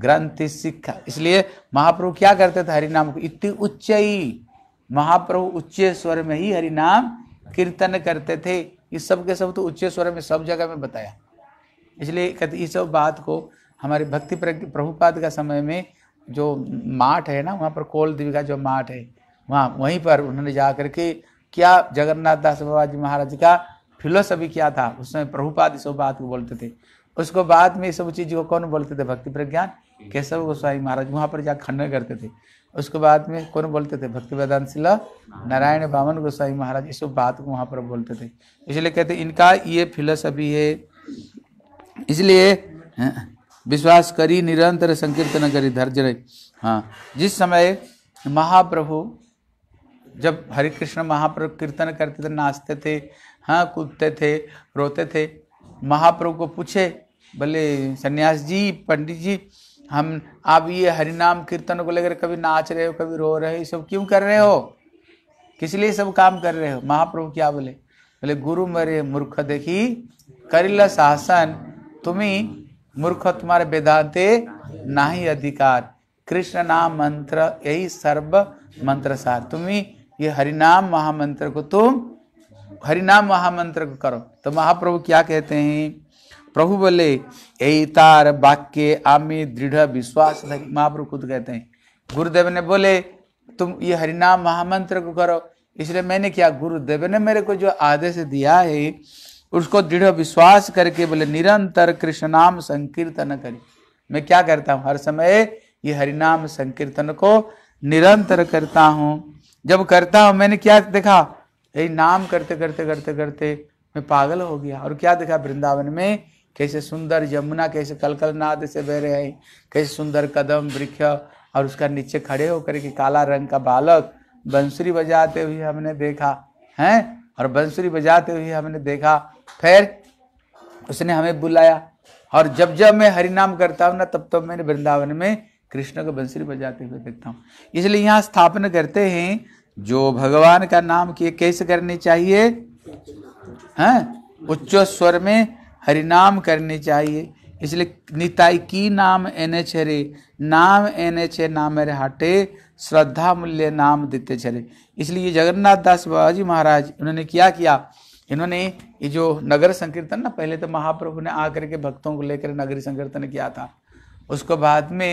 ग्रंथ सिखा इसलिए महाप्रभु क्या करते थे हरि नाम को इति महाप्रभु उच्च स्वर में ही हरि नाम कीर्तन करते थे ये सब के सब तो उच्च स्वर में सब जगह में बताया इसलिए कहते इस सब बात को हमारे भक्ति प्रभुपाद का समय में जो माठ है ना वहाँ पर कोल देवी का जो माठ है वहाँ वहीं पर उन्होंने जा करके क्या जगन्नाथ दास बाबा जी महाराज का फिलोसफी क्या था उस समय प्रभुपाद इस बात को बोलते थे उसको बाद में सब चीज़ को कौन बोलते थे भक्ति प्रज्ञान केशव गोस्वामी महाराज वहाँ पर जा खंडन करते थे उसके बाद में कौन बोलते थे भक्ति वेदांत शिला नारायण बामन गोसाई महाराज इस बात को वहाँ पर बोलते थे इसलिए कहते इनका ये फिलोसफी है इसलिए हाँ, विश्वास करी निरंतर संकीर्तन करी धर्ज रही हाँ जिस समय महाप्रभु जब हरे कृष्ण महाप्रभु कीर्तन करते थे नाचते थे हाँ कूदते थे रोते थे महाप्रभु को पूछे भले सन्यास जी पंडित जी हम आप ये हरिनाम कीर्तन को लेकर कभी नाच रहे हो कभी रो रहे हो ये सब क्यों कर रहे हो किस लिए सब काम कर रहे हो महाप्रभु क्या बोले बोले गुरु मरे मूर्ख देखी करिल शासन तुम्हें मूर्ख तुम्हारे वेदांत ना ही अधिकार कृष्ण नाम मंत्र यही सर्व मंत्र सार तुम्हें ये हरिनाम महामंत्र को तुम हरिनाम महामंत्र को करो तो महाप्रभु क्या कहते हैं प्रभु बोले तार वाक्य आमी दृढ़ विश्वास धरी महाप्रभु खुद कहते हैं गुरुदेव ने बोले तुम ये हरिनाम महामंत्र को करो इसलिए मैंने क्या गुरुदेव ने मेरे को जो आदेश दिया है उसको दृढ़ विश्वास करके बोले निरंतर कृष्ण नाम संकीर्तन करी मैं क्या करता हूँ हर समय ये हरिनाम संकीर्तन को निरंतर करता हूँ जब करता हूँ मैंने क्या देखा यही नाम करते करते करते करते मैं पागल हो गया और क्या देखा वृंदावन में कैसे सुंदर यमुना कैसे कलकल नाद से बह रहे हैं कैसे सुंदर कदम वृक्ष और उसका नीचे खड़े होकर के काला रंग का बालक बंसुरी बजाते हुए हमने देखा हैं और बंसुरी बजाते हुए हमने देखा फिर उसने हमें बुलाया और जब जब मैं हरिनाम करता हूँ ना तब तब मैंने वृंदावन में कृष्ण को बंसुरी बजाते हुए देखता हूँ इसलिए यहाँ स्थापना करते हैं जो भगवान का नाम किए कैसे करनी चाहिए हैं उच्च स्वर में हरिनाम करने चाहिए इसलिए निताई की नाम एने छरे नाम एने छे नाम रे हाटे श्रद्धा मूल्य नाम देते छरे इसलिए जगन्नाथ दास बाबाजी महाराज उन्होंने क्या किया इन्होंने ये जो नगर संकीर्तन ना पहले तो महाप्रभु ने आकर के भक्तों को लेकर नगरी संकीर्तन किया था उसको बाद में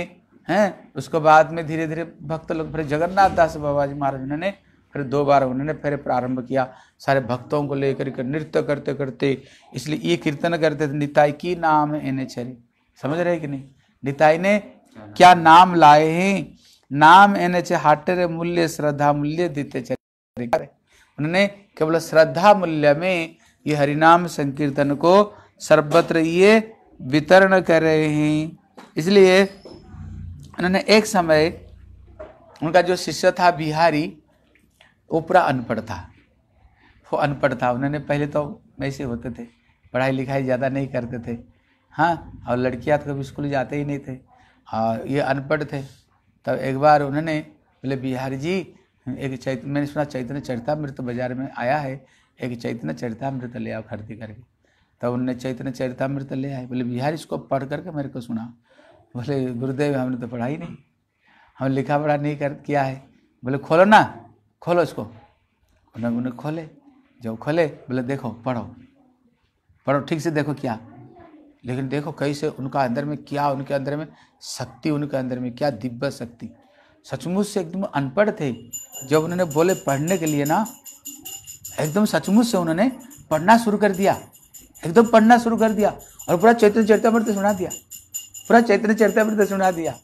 हैं उसको बाद में धीरे धीरे भक्त लोग फिर जगन्नाथ दास बाबाजी महाराज उन्होंने फिर दो बार उन्होंने फिर प्रारंभ किया सारे भक्तों को लेकर के नृत्य करते करते इसलिए ये कीर्तन करते थे निताई की नाम है इन्हें चरे समझ रहे कि नहीं निताई ने क्या नाम लाए हैं नाम एने चे हाटेरे मूल्य श्रद्धा मूल्य देते चले उन्होंने केवल श्रद्धा मूल्य में ये हरिनाम संकीर्तन को सर्वत्र ये वितरण कर रहे हैं इसलिए उन्होंने एक समय उनका जो शिष्य था बिहारी वो पूरा अनपढ़ था वो अनपढ़ था उन्होंने पहले तो ऐसे होते थे पढ़ाई लिखाई ज़्यादा नहीं करते थे हाँ और लड़कियाँ तो कभी स्कूल जाते ही नहीं थे और हाँ, ये अनपढ़ थे तब एक बार उन्होंने बोले बिहार जी एक चैत मैंने सुना चैतन्य मृत बाजार में आया है एक चैतन्य चरितमृत ले आओ खरीदी करके तब उन्होंने चैतन्य मृत ले आए बोले बिहार इसको पढ़ करके मेरे को सुना बोले गुरुदेव हमने तो पढ़ा ही नहीं हम लिखा पढ़ा नहीं कर किया है बोले खोलो ना खोलो इसको उन्होंने उन्हें खोले जब खोले बोले देखो पढ़ो पढ़ो ठीक से देखो क्या लेकिन देखो कैसे उनका अंदर में क्या उनके अंदर में शक्ति उनके अंदर में क्या दिव्य शक्ति सचमुच से एकदम अनपढ़ थे जब उन्होंने बोले पढ़ने के लिए ना एकदम सचमुच से उन्होंने पढ़ना शुरू कर दिया एकदम पढ़ना शुरू कर दिया और पूरा चैतन्य चरितमृत सुना दिया पूरा चैतन्य चरितमृत सुना दिया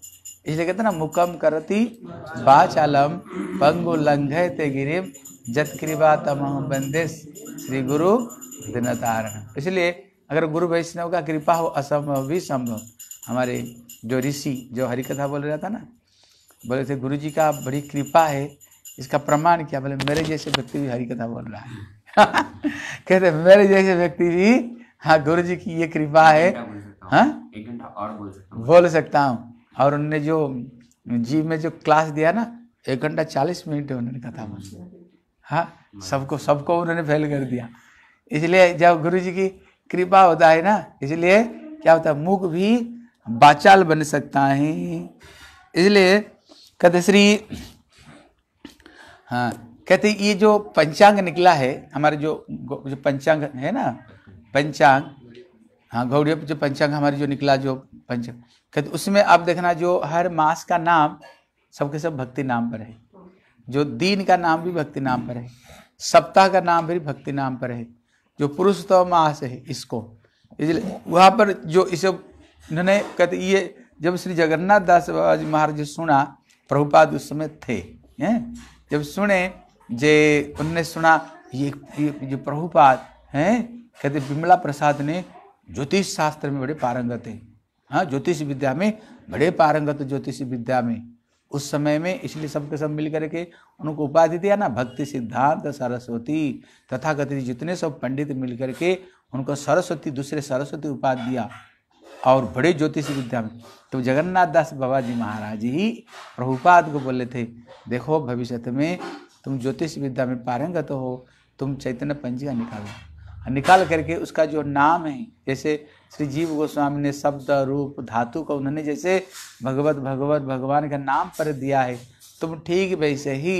इसलिए कहते ना मुकम करती बाचालम पंगु लंघय ते गिरिम जत कृपा तम बंदे श्री गुरु दिनतारण इसलिए अगर गुरु वैष्णव का कृपा हो असंभव भी संभव हमारे जो ऋषि जो हरि कथा बोल रहा था ना बोले थे गुरु जी का बड़ी कृपा है इसका प्रमाण क्या बोले मेरे जैसे व्यक्ति भी हरि कथा बोल रहा है कहते मेरे जैसे व्यक्ति भी हाँ गुरु जी की ये कृपा है हाँ बोल सकता हूँ और उनने जो जी में जो क्लास दिया ना एक घंटा चालीस मिनट उन्होंने कथा में हाँ सबको सबको उन्होंने फेल कर दिया इसलिए जब गुरु जी की कृपा होता है ना इसलिए क्या होता है मुख भी बाचाल बन सकता है इसलिए कहते श्री हाँ कहते ये जो पंचांग निकला है हमारे जो जो पंचांग है ना पंचांग हाँ गौड़ी जो पंचांग हमारे जो निकला जो पंचांग कहते उसमें आप देखना जो हर मास का नाम सबके सब भक्ति नाम पर है जो दीन का नाम भी भक्ति नाम पर है सप्ताह का नाम भी भक्ति नाम पर है जो पुरुष तो मास है इसको इसलिए वहाँ पर जो इसे उन्होंने कहते ये जब श्री जगन्नाथ दास जी महाराज जी सुना प्रभुपाद उस समय थे हैं जब सुने जे उनने सुना ये, ये जो प्रभुपाद हैं कहते विमला प्रसाद ने ज्योतिष शास्त्र में बड़े पारंगत हैं हाँ ज्योतिष विद्या में बड़े पारंगत ज्योतिष विद्या में उस समय में इसलिए सबके सब मिल करके उनको उपाधि दिया ना भक्ति सिद्धांत सरस्वती तथा कथित जितने सब पंडित मिल करके उनको सरस्वती दूसरे सरस्वती उपाधि दिया और बड़े ज्योतिष विद्या में तो जगन्नाथ दास बाबा जी महाराज ही प्रभुपाद को बोले थे देखो भविष्य में तुम ज्योतिष विद्या में पारंगत हो तुम चैतन्य पंजिका निकालो निकाल करके उसका जो नाम है जैसे श्री जीव गोस्वामी ने शब्द रूप धातु को उन्होंने जैसे भगवत भगवत भगवान का नाम पर दिया है तुम ठीक वैसे ही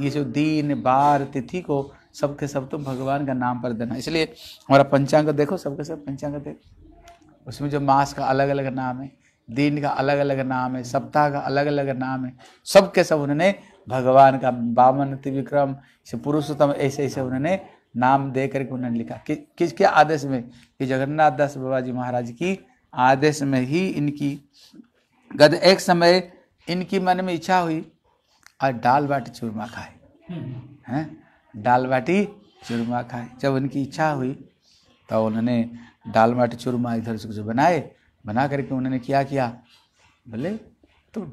ये जो दिन बार तिथि को सबके सब तुम भगवान का नाम पर देना इसलिए हमारा पंचांग देखो सबके सब पंचांग देखो उसमें जो मास का अलग अलग नाम है दिन का अलग अलग नाम है सप्ताह का अलग अलग नाम है सबके सब उन्होंने भगवान का बामन त्रिविक्रम से पुरुषोत्तम ऐसे ऐसे उन्होंने नाम दे करके उन्होंने लिखा कि किसके आदेश में कि जगन्नाथ दास बाबा जी महाराज की आदेश में ही इनकी गद एक समय इनकी मन में इच्छा हुई और दाल बाटी चूरमा खाए हैं दाल बाटी चूरमा खाए जब उनकी इच्छा हुई तो उन्होंने दाल बाटी चूरमा इधर से कुछ बनाए बना करके उन्होंने क्या किया बोले तो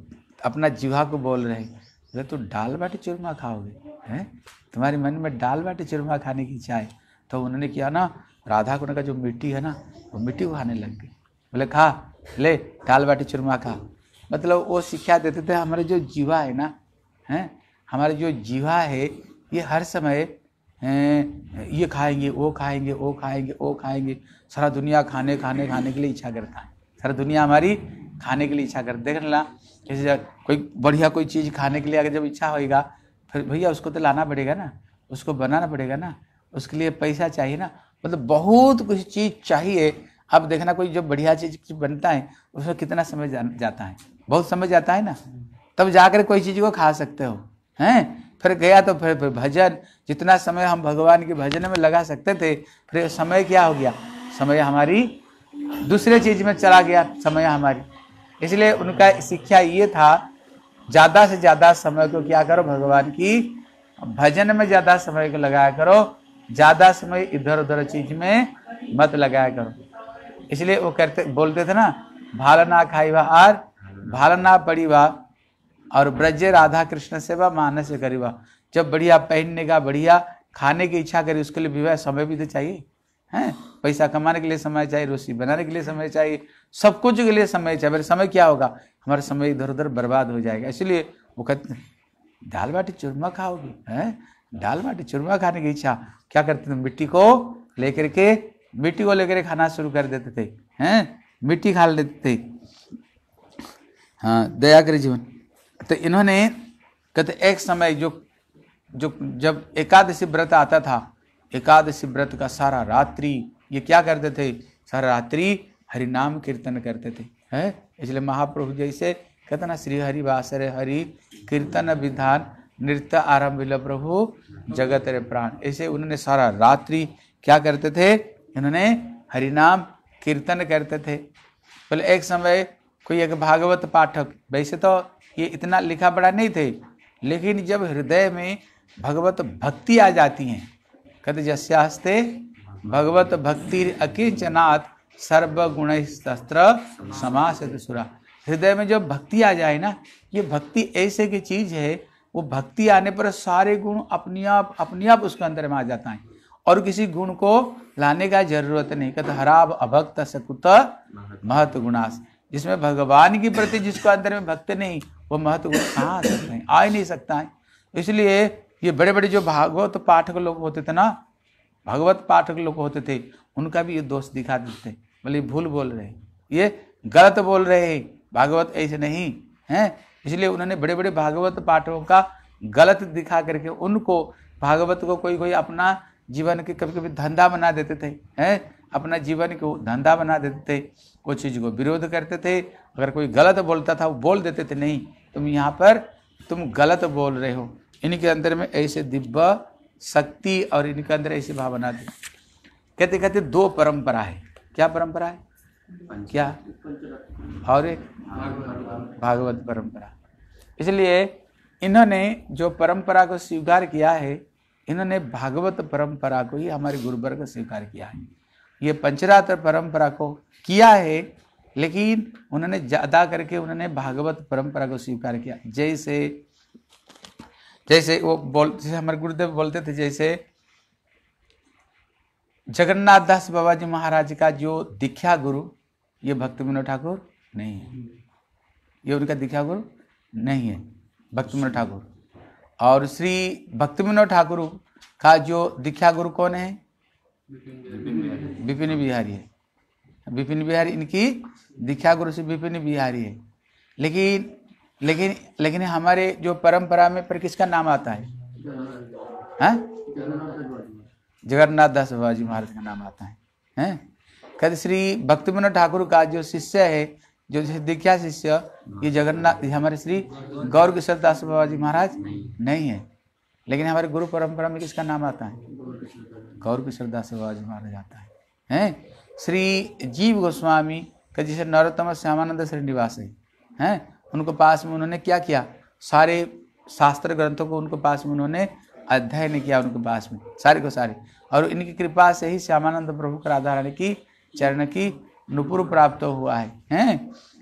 अपना जीवा को बोल रहे बोले तो दाल बाटी चूरमा खाओगे हैं तुम्हारे मन में दाल बाटी चूरमा खाने की इच्छा है तो उन्होंने किया ना राधा को का जो मिट्टी है ना वो मिट्टी खाने लग गई बोले खा ले दाल बाटी चूरमा खा मतलब वो शिक्षा देते थे हमारे जो जीवा है ना है हमारे जो जीवा है ये हर समय ये खाएंगे वो खाएंगे वो खाएंगे वो खाएंगे सारा दुनिया खाने खाने खाने के लिए इच्छा करता है सारा दुनिया हमारी खाने के लिए इच्छा कर देख लेना जैसे कोई बढ़िया कोई चीज़ खाने के लिए अगर जब इच्छा होएगा फिर भैया उसको तो लाना पड़ेगा ना उसको बनाना पड़ेगा ना उसके लिए पैसा चाहिए ना मतलब बहुत कुछ चीज़ चाहिए अब देखना कोई जो बढ़िया चीज़ बनता है उसमें कितना समय जा, जाता है बहुत समय जाता है ना तब जाकर कोई चीज़ को खा सकते हो हैं फिर गया तो फिर, फिर भजन जितना समय हम भगवान के भजन में लगा सकते थे फिर समय क्या हो गया समय हमारी दूसरे चीज़ में चला गया समय हमारी इसलिए उनका शिक्षा ये था ज़्यादा से ज़्यादा समय को क्या करो भगवान की भजन में ज़्यादा समय को लगाया करो ज़्यादा समय इधर उधर चीज में मत लगाया करो इसलिए वो करते बोलते थे ना भालना खाई वा आर भालना पड़ी वाह और ब्रज राधा कृष्ण सेवा मानस से करी वाह जब बढ़िया पहनने का बढ़िया खाने की इच्छा करी उसके लिए विवाह समय भी तो चाहिए हैं पैसा कमाने के लिए समय चाहिए रोसी बनाने के लिए समय चाहिए सब कुछ के लिए समय चाहिए समय क्या होगा हमारा समय इधर उधर बर्बाद हो जाएगा इसलिए वो कहते दाल बाटी चूरमा खाओगे हैं दाल बाटी चूरमा खाने की इच्छा क्या करते थे मिट्टी को लेकर के मिट्टी को लेकर खाना शुरू कर देते थे हैं मिट्टी खा लेते थे हाँ दया करे जीवन तो इन्होंने कहते एक समय जो जो जब एकादशी व्रत आता था एकादशी व्रत का सारा रात्रि ये क्या करते थे सारा रात्रि हरिनाम कीर्तन करते थे है इसलिए महाप्रभु जैसे कहते ना श्री हरि वासरे हरि कीर्तन विधान नृत्य आरंभ प्रभु जगत रे प्राण ऐसे उन्होंने सारा रात्रि क्या करते थे इन्होंने हरिनाम कीर्तन करते थे बोले एक समय कोई एक भागवत पाठक वैसे तो ये इतना लिखा पढ़ा नहीं थे लेकिन जब हृदय में भगवत भक्ति आ जाती है कहते जस्यास्ते भगवत भक्ति अकिंचनाथ सर्वगुण शस्त्र समास सुरा हृदय में जब भक्ति आ जाए ना ये भक्ति ऐसे की चीज़ है वो भक्ति आने पर सारे गुण अपने आप अपने आप उसके अंदर में आ जाता है और किसी गुण को लाने का जरूरत नहीं कहते हराब अभक्त सकुत महत्व गुणास जिसमें भगवान के प्रति जिसको अंदर में भक्त नहीं वो महत्व गुण कहाँ आ सकते हैं आ ही नहीं सकता है इसलिए ये बड़े बड़े जो भागवत पाठक लोग होते थे ना भगवत पाठक लोग होते थे उनका भी ये दोष दिखा देते हैं बोले मतलब भूल बोल रहे ये गलत बोल रहे भागवत ऐसे नहीं है इसलिए उन्होंने बड़े बड़े भागवत पाठों का गलत दिखा करके उनको भागवत को कोई कोई अपना जीवन के कभी कभी धंधा बना देते थे हैं अपना जीवन को धंधा बना देते थे कोई चीज़ को विरोध करते थे अगर कोई गलत बोलता था वो बोल देते थे नहीं तुम यहाँ पर तुम गलत बोल रहे हो इनके अंदर में ऐसे दिव्य शक्ति और इनके अंदर ऐसी भावना थी कहते कहते दो परंपरा है क्या परंपरा है क्या और एक भागवत परंपरा इसलिए इन्होंने जो परंपरा को स्वीकार किया है इन्होंने भागवत परंपरा को ही हमारे गुरुवर्ग स्वीकार किया है ये पंचरात्र परंपरा को किया है लेकिन उन्होंने ज़्यादा करके उन्होंने भागवत परंपरा को स्वीकार किया जैसे जैसे वो बोल जैसे हमारे गुरुदेव बोलते थे जैसे जगन्नाथ दास बाबा जी महाराज का जो दीक्षा गुरु ये भक्त विनोद ठाकुर नहीं है ये उनका दीक्षा गुरु नहीं है भक्त विनोद ठाकुर और श्री भक्त विनोद ठाकुर का जो दीक्षा गुरु कौन है विपिन बिहारी है विपिन बिहारी इनकी दीक्षा गुरु से विपिन बिहारी है लेकिन लेकिन लेकिन हमारे जो परंपरा में पर किसका नाम आता है हाँ? जगन्नाथ दास बाबाजी महाराज का नाम आता है हैं कहते श्री भक्त विनोद ठाकुर का जो शिष्य है जो दीक्षा शिष्य ये जगन्नाथ हमारे श्री गौर किशोर दास बाबाजी महाराज नहीं है लेकिन हमारे गुरु परंपरा में किसका नाम आता है गौर किशोर दास बाबाजी महाराज आता है हैं श्री जीव गोस्वामी का जिसे नरोत्तम श्यामानंद श्रीनिवास है हैं उनको पास में उन्होंने क्या किया सारे शास्त्र ग्रंथों को उनको पास में उन्होंने अध्ययन किया उनके पास में सारे को सारे और इनकी कृपा से ही श्यामानंद प्रभु का राधा रानी की चरण की नुपुर प्राप्त हुआ है हैं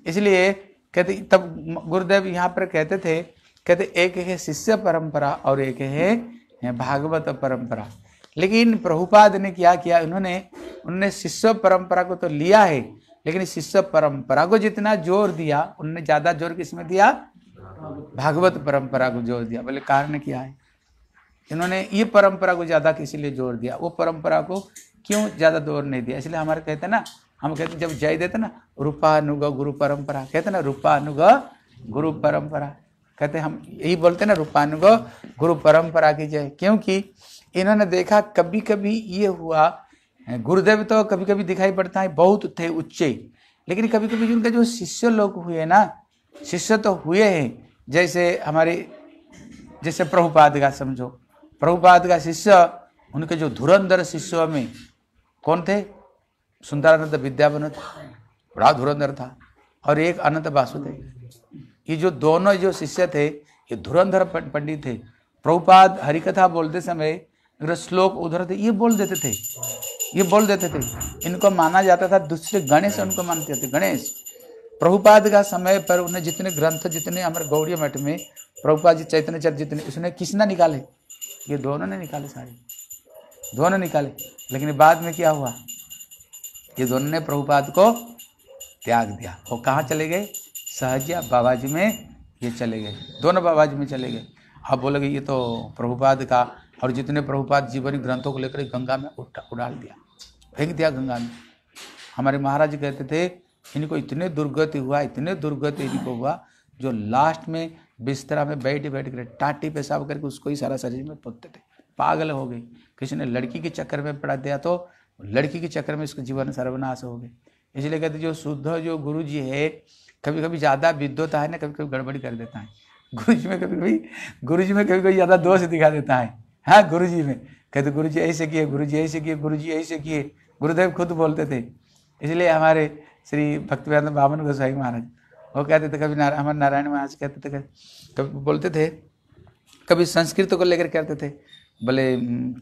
इसलिए कहते तब गुरुदेव यहाँ पर कहते थे कहते एक है शिष्य परंपरा और एक है भागवत परंपरा लेकिन प्रभुपाद ने क्या किया उन्होंने उन्होंने शिष्य परंपरा को तो लिया है लेकिन शिष्य परंपरा को जितना जोर दिया उनने ज्यादा जोर किसमें दिया भागवत परंपरा को जोर दिया बोले कारण क्या है इन्होंने ये परंपरा को ज़्यादा किसी लिए जोड़ दिया वो परंपरा को क्यों ज़्यादा जोर नहीं दिया इसलिए हमारे कहते ना हम कहते जब जय देते ना रूपानुग गुरु परंपरा कहते ना रूपानुग गुरु परंपरा कहते हम यही बोलते ना रूपानुग गुरु परंपरा की जय क्योंकि इन्होंने देखा कभी कभी ये हुआ गुरुदेव तो कभी कभी दिखाई पड़ता है बहुत थे उच्चे लेकिन कभी कभी उनके जो शिष्य लोग हुए ना शिष्य तो हुए हैं जैसे हमारे जैसे प्रभुपाद का समझो प्रभुपाद का शिष्य उनके जो धुरंधर शिष्य में कौन थे सुंदरानंद विद्यावन बड़ा धुरंधर था और एक अनंत वासुदेव ये जो दोनों जो शिष्य थे ये धुरंधर पंडित थे प्रभुपाद हरिकथा बोलते समय अगर श्लोक उधर थे ये बोल देते थे ये बोल देते थे इनको माना जाता था दूसरे गणेश उनको मानते थे गणेश प्रभुपाद का समय पर उन्हें जितने ग्रंथ जितने हमारे गौड़ी मठ में प्रभुपाद जी चैतन्य चैतन्य जितने उसने किसना निकाले ये दोनों ने निकाले साड़ी दोनों निकाले लेकिन बाद में क्या हुआ ये दोनों ने प्रभुपाद को त्याग दिया और कहाँ चले गए सहजिया बाबाजी में ये चले गए दोनों बाबाजी में चले गए अब बोलोगे ये तो प्रभुपाद का और जितने प्रभुपाद जीवनी ग्रंथों को लेकर गंगा में उठा उड़ाल दिया फेंक दिया गंगा में हमारे महाराज कहते थे इनको इतने दुर्गति हुआ इतने दुर्गति इनको हुआ जो लास्ट में बिस्तरा में बैठ बैठ कर टाटी पेशाब करके उसको ही सारा शरीर में पोतते थे पागल हो गई किसी ने लड़की के चक्कर में पड़ा दिया तो लड़की के चक्कर में इसका जीवन सर्वनाश हो गए इसलिए कहते जो शुद्ध जो गुरु जी है कभी कभी ज़्यादा विद्वता है ना कभी कभी गड़बड़ी कर देता है गुरु जी में कभी कभी गुरु जी में कभी कभी ज़्यादा दोष दिखा देता है हाँ गुरु जी में कहते गुरु जी ऐसे किए गुरु जी ऐसे किए गुरु जी ऐसे किए गुरुदेव खुद बोलते थे इसलिए हमारे श्री भक्तिवेद बामन गोसाई महाराज वो कहते थे कभी नारा, हमारे नारायण महाराज कहते थे कभी बोलते थे कभी संस्कृत को लेकर कहते थे बोले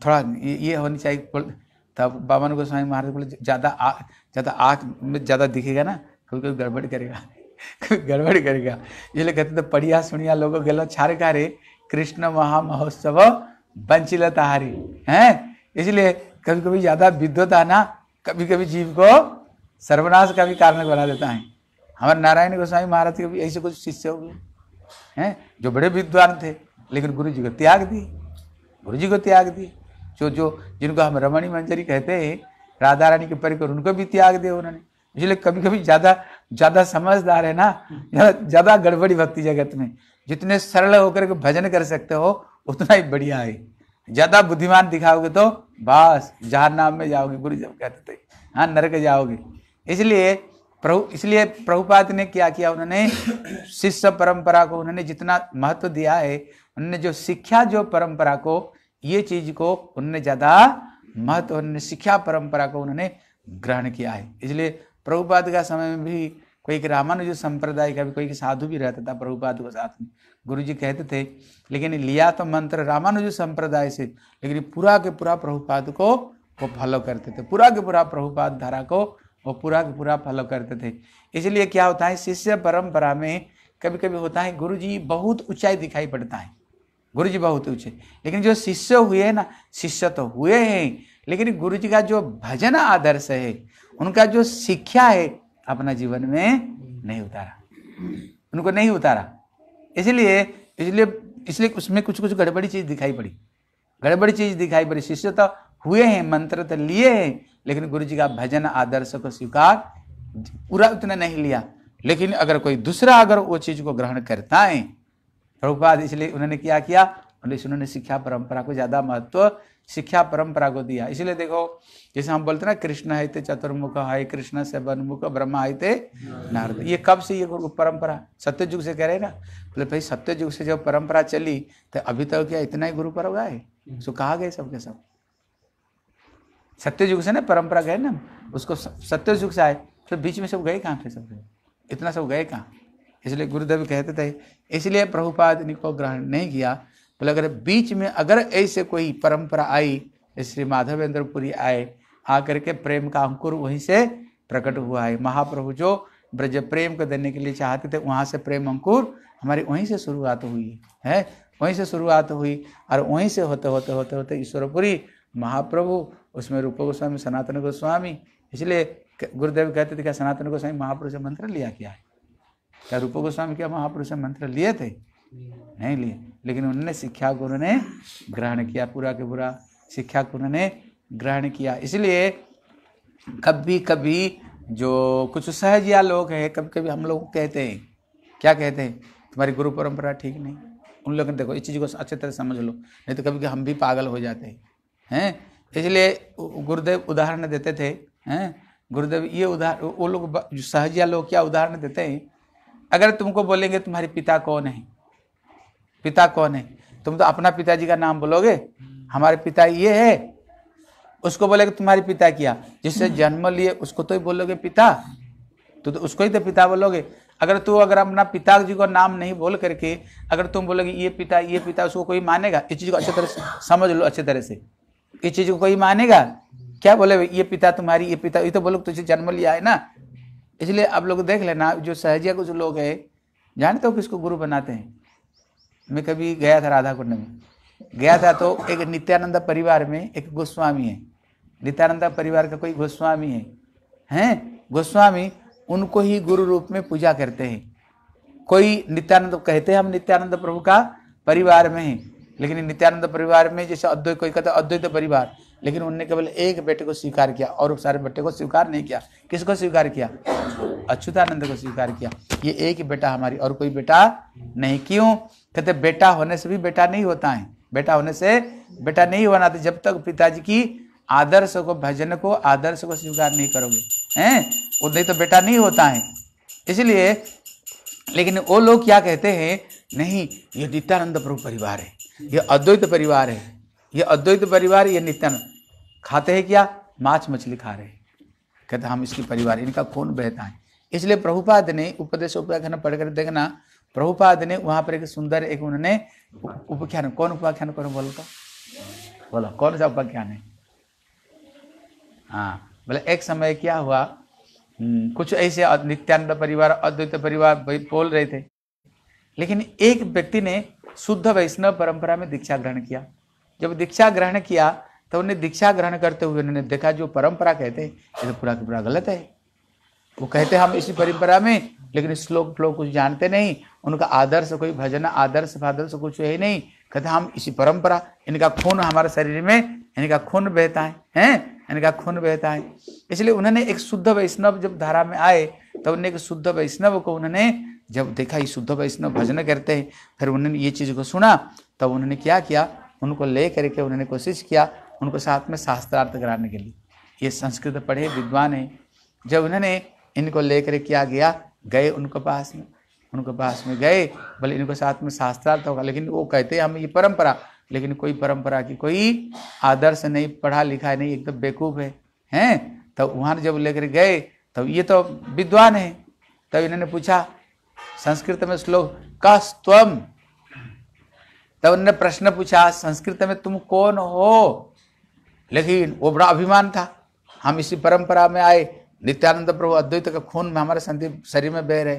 थोड़ा ये, होनी चाहिए बोल तब बाबा गोस्वामी महाराज बोले ज़्यादा आ ज़्यादा आँख में ज़्यादा दिखेगा ना कभी कभी गड़बड़ करेगा कभी गड़बड़ करेगा इसलिए कहते थे पढ़िया सुनिया लोगों गलो छारे का रे कृष्ण महामहोत्सव बंचिलता हारी हैं इसलिए कभी कभी ज़्यादा विद्वत आना कभी कभी जीव को सर्वनाश का भी कारण बना देता है हमारे नारायण गोस्वामी महाराज के भी ऐसे कुछ शिष्य हो गए हैं जो बड़े विद्वान थे लेकिन गुरु जी को त्याग दिए गुरु जी को त्याग दिए जो जो जिनको हम रमणी मंजरी कहते हैं राधा रानी के परिकर उनको भी त्याग दिया उन्होंने इसलिए कभी कभी ज़्यादा ज़्यादा समझदार है ना ज़्यादा गड़बड़ी भक्ति जगत में जितने सरल होकर के भजन कर सकते हो उतना ही बढ़िया है ज़्यादा बुद्धिमान दिखाओगे तो बस जहर नाम में जाओगे गुरु जब कहते थे हाँ नरक जाओगे इसलिए प्रभु इसलिए प्रभुपाद ने क्या किया उन्होंने शिष्य परंपरा को उन्होंने जितना महत्व दिया है उन्होंने जो शिक्षा जो परंपरा को ये चीज को उन्होंने ज्यादा महत्व उन्होंने शिक्षा परंपरा को उन्होंने ग्रहण किया है इसलिए प्रभुपाद का समय में भी कोई एक रामानुज संप्रदाय का भी कोई साधु भी रहता था प्रभुपाद के साथ में गुरु जी कहते थे लेकिन लिया तो मंत्र रामानुज संप्रदाय से लेकिन पूरा के पूरा प्रभुपाद को वो फॉलो करते थे पूरा के पूरा प्रभुपाद धारा को वो पूरा का पूरा फॉलो करते थे इसलिए क्या होता है शिष्य परंपरा में कभी कभी होता है गुरु जी बहुत ऊंचाई दिखाई पड़ता है गुरु जी बहुत ऊंचे लेकिन जो शिष्य हुए हैं ना शिष्य तो हुए हैं लेकिन गुरु जी का जो भजन आदर्श है उनका जो शिक्षा है अपना जीवन में नहीं उतारा उनको नहीं उतारा इसलिए इसलिए इसलिए उसमें कुछ कुछ गड़बड़ी चीज़ दिखाई पड़ी गड़बड़ी चीज़ दिखाई पड़ी शिष्य तो हुए हैं मंत्र तो लिए हैं लेकिन गुरु जी का भजन आदर्श को स्वीकार पूरा उतना नहीं लिया लेकिन अगर कोई दूसरा अगर वो चीज़ को ग्रहण करता है प्रभुपाद इसलिए उन्होंने क्या किया उन्होंने शिक्षा परंपरा को ज़्यादा महत्व शिक्षा परंपरा को दिया इसलिए देखो जैसे हम बोलते ना कृष्ण है चतुर्मुख है कृष्ण से मुख ब्रह्मा है ते नारद ये कब से ये परंपरा सत्य युग से कह रहे ना बोले भाई सत्य युग से जब परंपरा चली तो अभी तक तो क्या इतना ही गुरु पर है सो कहा गए सबके सब सत्ययुग से ना परंपरा गए ना उसको सत्ययुग से आए फिर बीच में सब गए कहाँ फिर सब गए इतना सब गए कहाँ इसलिए गुरुदेव कहते थे इसलिए प्रभुपाद इनको ग्रहण नहीं किया बोले अगर बीच में अगर ऐसे कोई परंपरा आई श्री माधवेंद्रपुरी आए आकर के प्रेम का अंकुर वहीं से प्रकट हुआ है महाप्रभु जो ब्रज प्रेम को देने के लिए चाहते थे वहाँ से प्रेम अंकुर हमारी वहीं से शुरुआत हुई है वहीं से शुरुआत हुई और वहीं से होते होते होते होते ईश्वरपुरी महाप्रभु उसमें रूप गोस्वामी सनातन गोस्वामी इसलिए गुरुदेव कहते थे क्या सनातन गोस्वामी महापुरुष मंत्र लिया क्या है क्या रूप गोस्वामी क्या महापुरुष मंत्र लिए थे नहीं लिए लेकिन उन्होंने शिक्षा को उन्होंने ग्रहण किया पूरा के पूरा शिक्षा को उन्होंने ग्रहण किया इसलिए कभी कभी जो कुछ सहजिया लोग हैं कभी कभी हम लोग कहते हैं क्या कहते हैं तुम्हारी गुरु परंपरा ठीक नहीं उन लोगों ने देखो इस चीज़ को अच्छे तरह समझ लो नहीं तो कभी कभी हम भी पागल हो जाते हैं हैं इसलिए गुरुदेव उदाहरण देते थे हैं गुरुदेव ये उदाहरण वो लोग सहजिया लोग क्या उदाहरण देते हैं अगर तुमको बोलेंगे तुम्हारे पिता कौन है पिता कौन है तुम तो अपना पिताजी का नाम बोलोगे हमारे पिता ये है उसको बोलेगे तुम्हारे पिता किया जिससे जन्म लिए उसको तो ही बोलोगे पिता तो, तो उसको ही तो पिता बोलोगे अगर तू अगर अपना पिता जी को नाम नहीं बोल करके अगर तुम बोलोगे ये पिता ये पिता उसको कोई मानेगा इस चीज़ को अच्छे तरह से समझ लो अच्छे तरह से ये चीज को कोई मानेगा क्या बोले ये पिता तुम्हारी ये पिता ये तो बोलो तुझे जन्म लिया है ना इसलिए आप लोग देख लेना जो सहजिया कुछ लोग है जानते हो किसको गुरु बनाते हैं मैं कभी गया था राधा कुंड में गया था तो एक नित्यानंद परिवार में एक गोस्वामी है नित्यानंद परिवार का कोई गोस्वामी है हैं गोस्वामी उनको ही गुरु रूप में पूजा करते हैं कोई नित्यानंद कहते हैं हम नित्यानंद प्रभु का परिवार में है लेकिन नित्यानंद परिवार में जैसे अद्वैत कोई कहते अद्वैत परिवार लेकिन उनने केवल एक बेटे को स्वीकार किया और सारे बेटे को स्वीकार नहीं किया किसको स्वीकार किया अच्युतानंद को स्वीकार किया ये एक ही बेटा हमारी और कोई बेटा नहीं क्यों कहते बेटा होने से भी बेटा नहीं होता है बेटा होने से बेटा नहीं होना तो जब तक पिताजी की आदर्श को भजन को आदर्श को स्वीकार नहीं करोगे हैं वो नहीं तो बेटा नहीं होता है इसलिए लेकिन वो लोग क्या कहते हैं नहीं ये नित्यानंद प्रभु परिवार है ये अद्वैत परिवार है ये अद्वैत परिवार ये नित्यान खाते हैं क्या माछ मछली खा रहे हैं कहते हम इसकी परिवार इनका खून बहता है इसलिए प्रभुपाद ने उपदेश उपाख्यान पढ़कर देखना प्रभुपाद ने वहां पर एक सुंदर एक उन्होंने उपख्यान कौन उपाख्यान करो बोलो तो बोलो कौन सा उपाख्यान है हाँ बोले एक समय क्या हुआ हम्म, कुछ ऐसे नित्यानंद परिवार अद्वैत परिवार बोल रहे थे लेकिन एक व्यक्ति ने शुद्ध वैष्णव परंपरा में दीक्षा ग्रहण किया जब दीक्षा ग्रहण किया तो उन्हें दीक्षा ग्रहण करते हुए उन्होंने देखा जो परंपरा कहते हैं ये तो पूरा पूरा गलत है वो कहते हम इसी परंपरा में लेकिन श्लोक फ्लोक कुछ जानते नहीं उनका आदर्श कोई भजन आदर्श फादर्श कुछ है नहीं कहते हम इसी परंपरा इनका खून हमारे शरीर में इनका खून बहता है हैं इनका खून बहता है इसलिए उन्होंने एक शुद्ध वैष्णव जब धारा में आए तब तो उन्हें एक शुद्ध वैष्णव को उन्होंने जब देखा ये शुद्ध वैष्णव भजन करते हैं फिर उन्होंने ये चीज़ को सुना तब उन्होंने क्या किया उनको ले करके उन्होंने कोशिश किया उनको साथ में शास्त्रार्थ कराने के लिए ये संस्कृत पढ़े विद्वान हैं जब उन्होंने इनको लेकर किया गया गए उनके पास में उनके पास में गए भले इनको साथ में शास्त्रार्थ होगा लेकिन वो कहते हैं हम ये परंपरा लेकिन कोई परंपरा की कोई आदर्श नहीं पढ़ा लिखा नहीं एकदम तो है हैं तब तो वहाँ जब लेकर गए तब तो ये तो विद्वान है तब इन्होंने पूछा संस्कृत में श्लोक कस्तम तब उन्होंने प्रश्न पूछा संस्कृत में तुम कौन हो लेकिन वो बड़ा अभिमान था हम इसी परंपरा में आए नित्यानंद प्रभु अद्वैत का खून में हमारे संदीप शरीर में बह रहे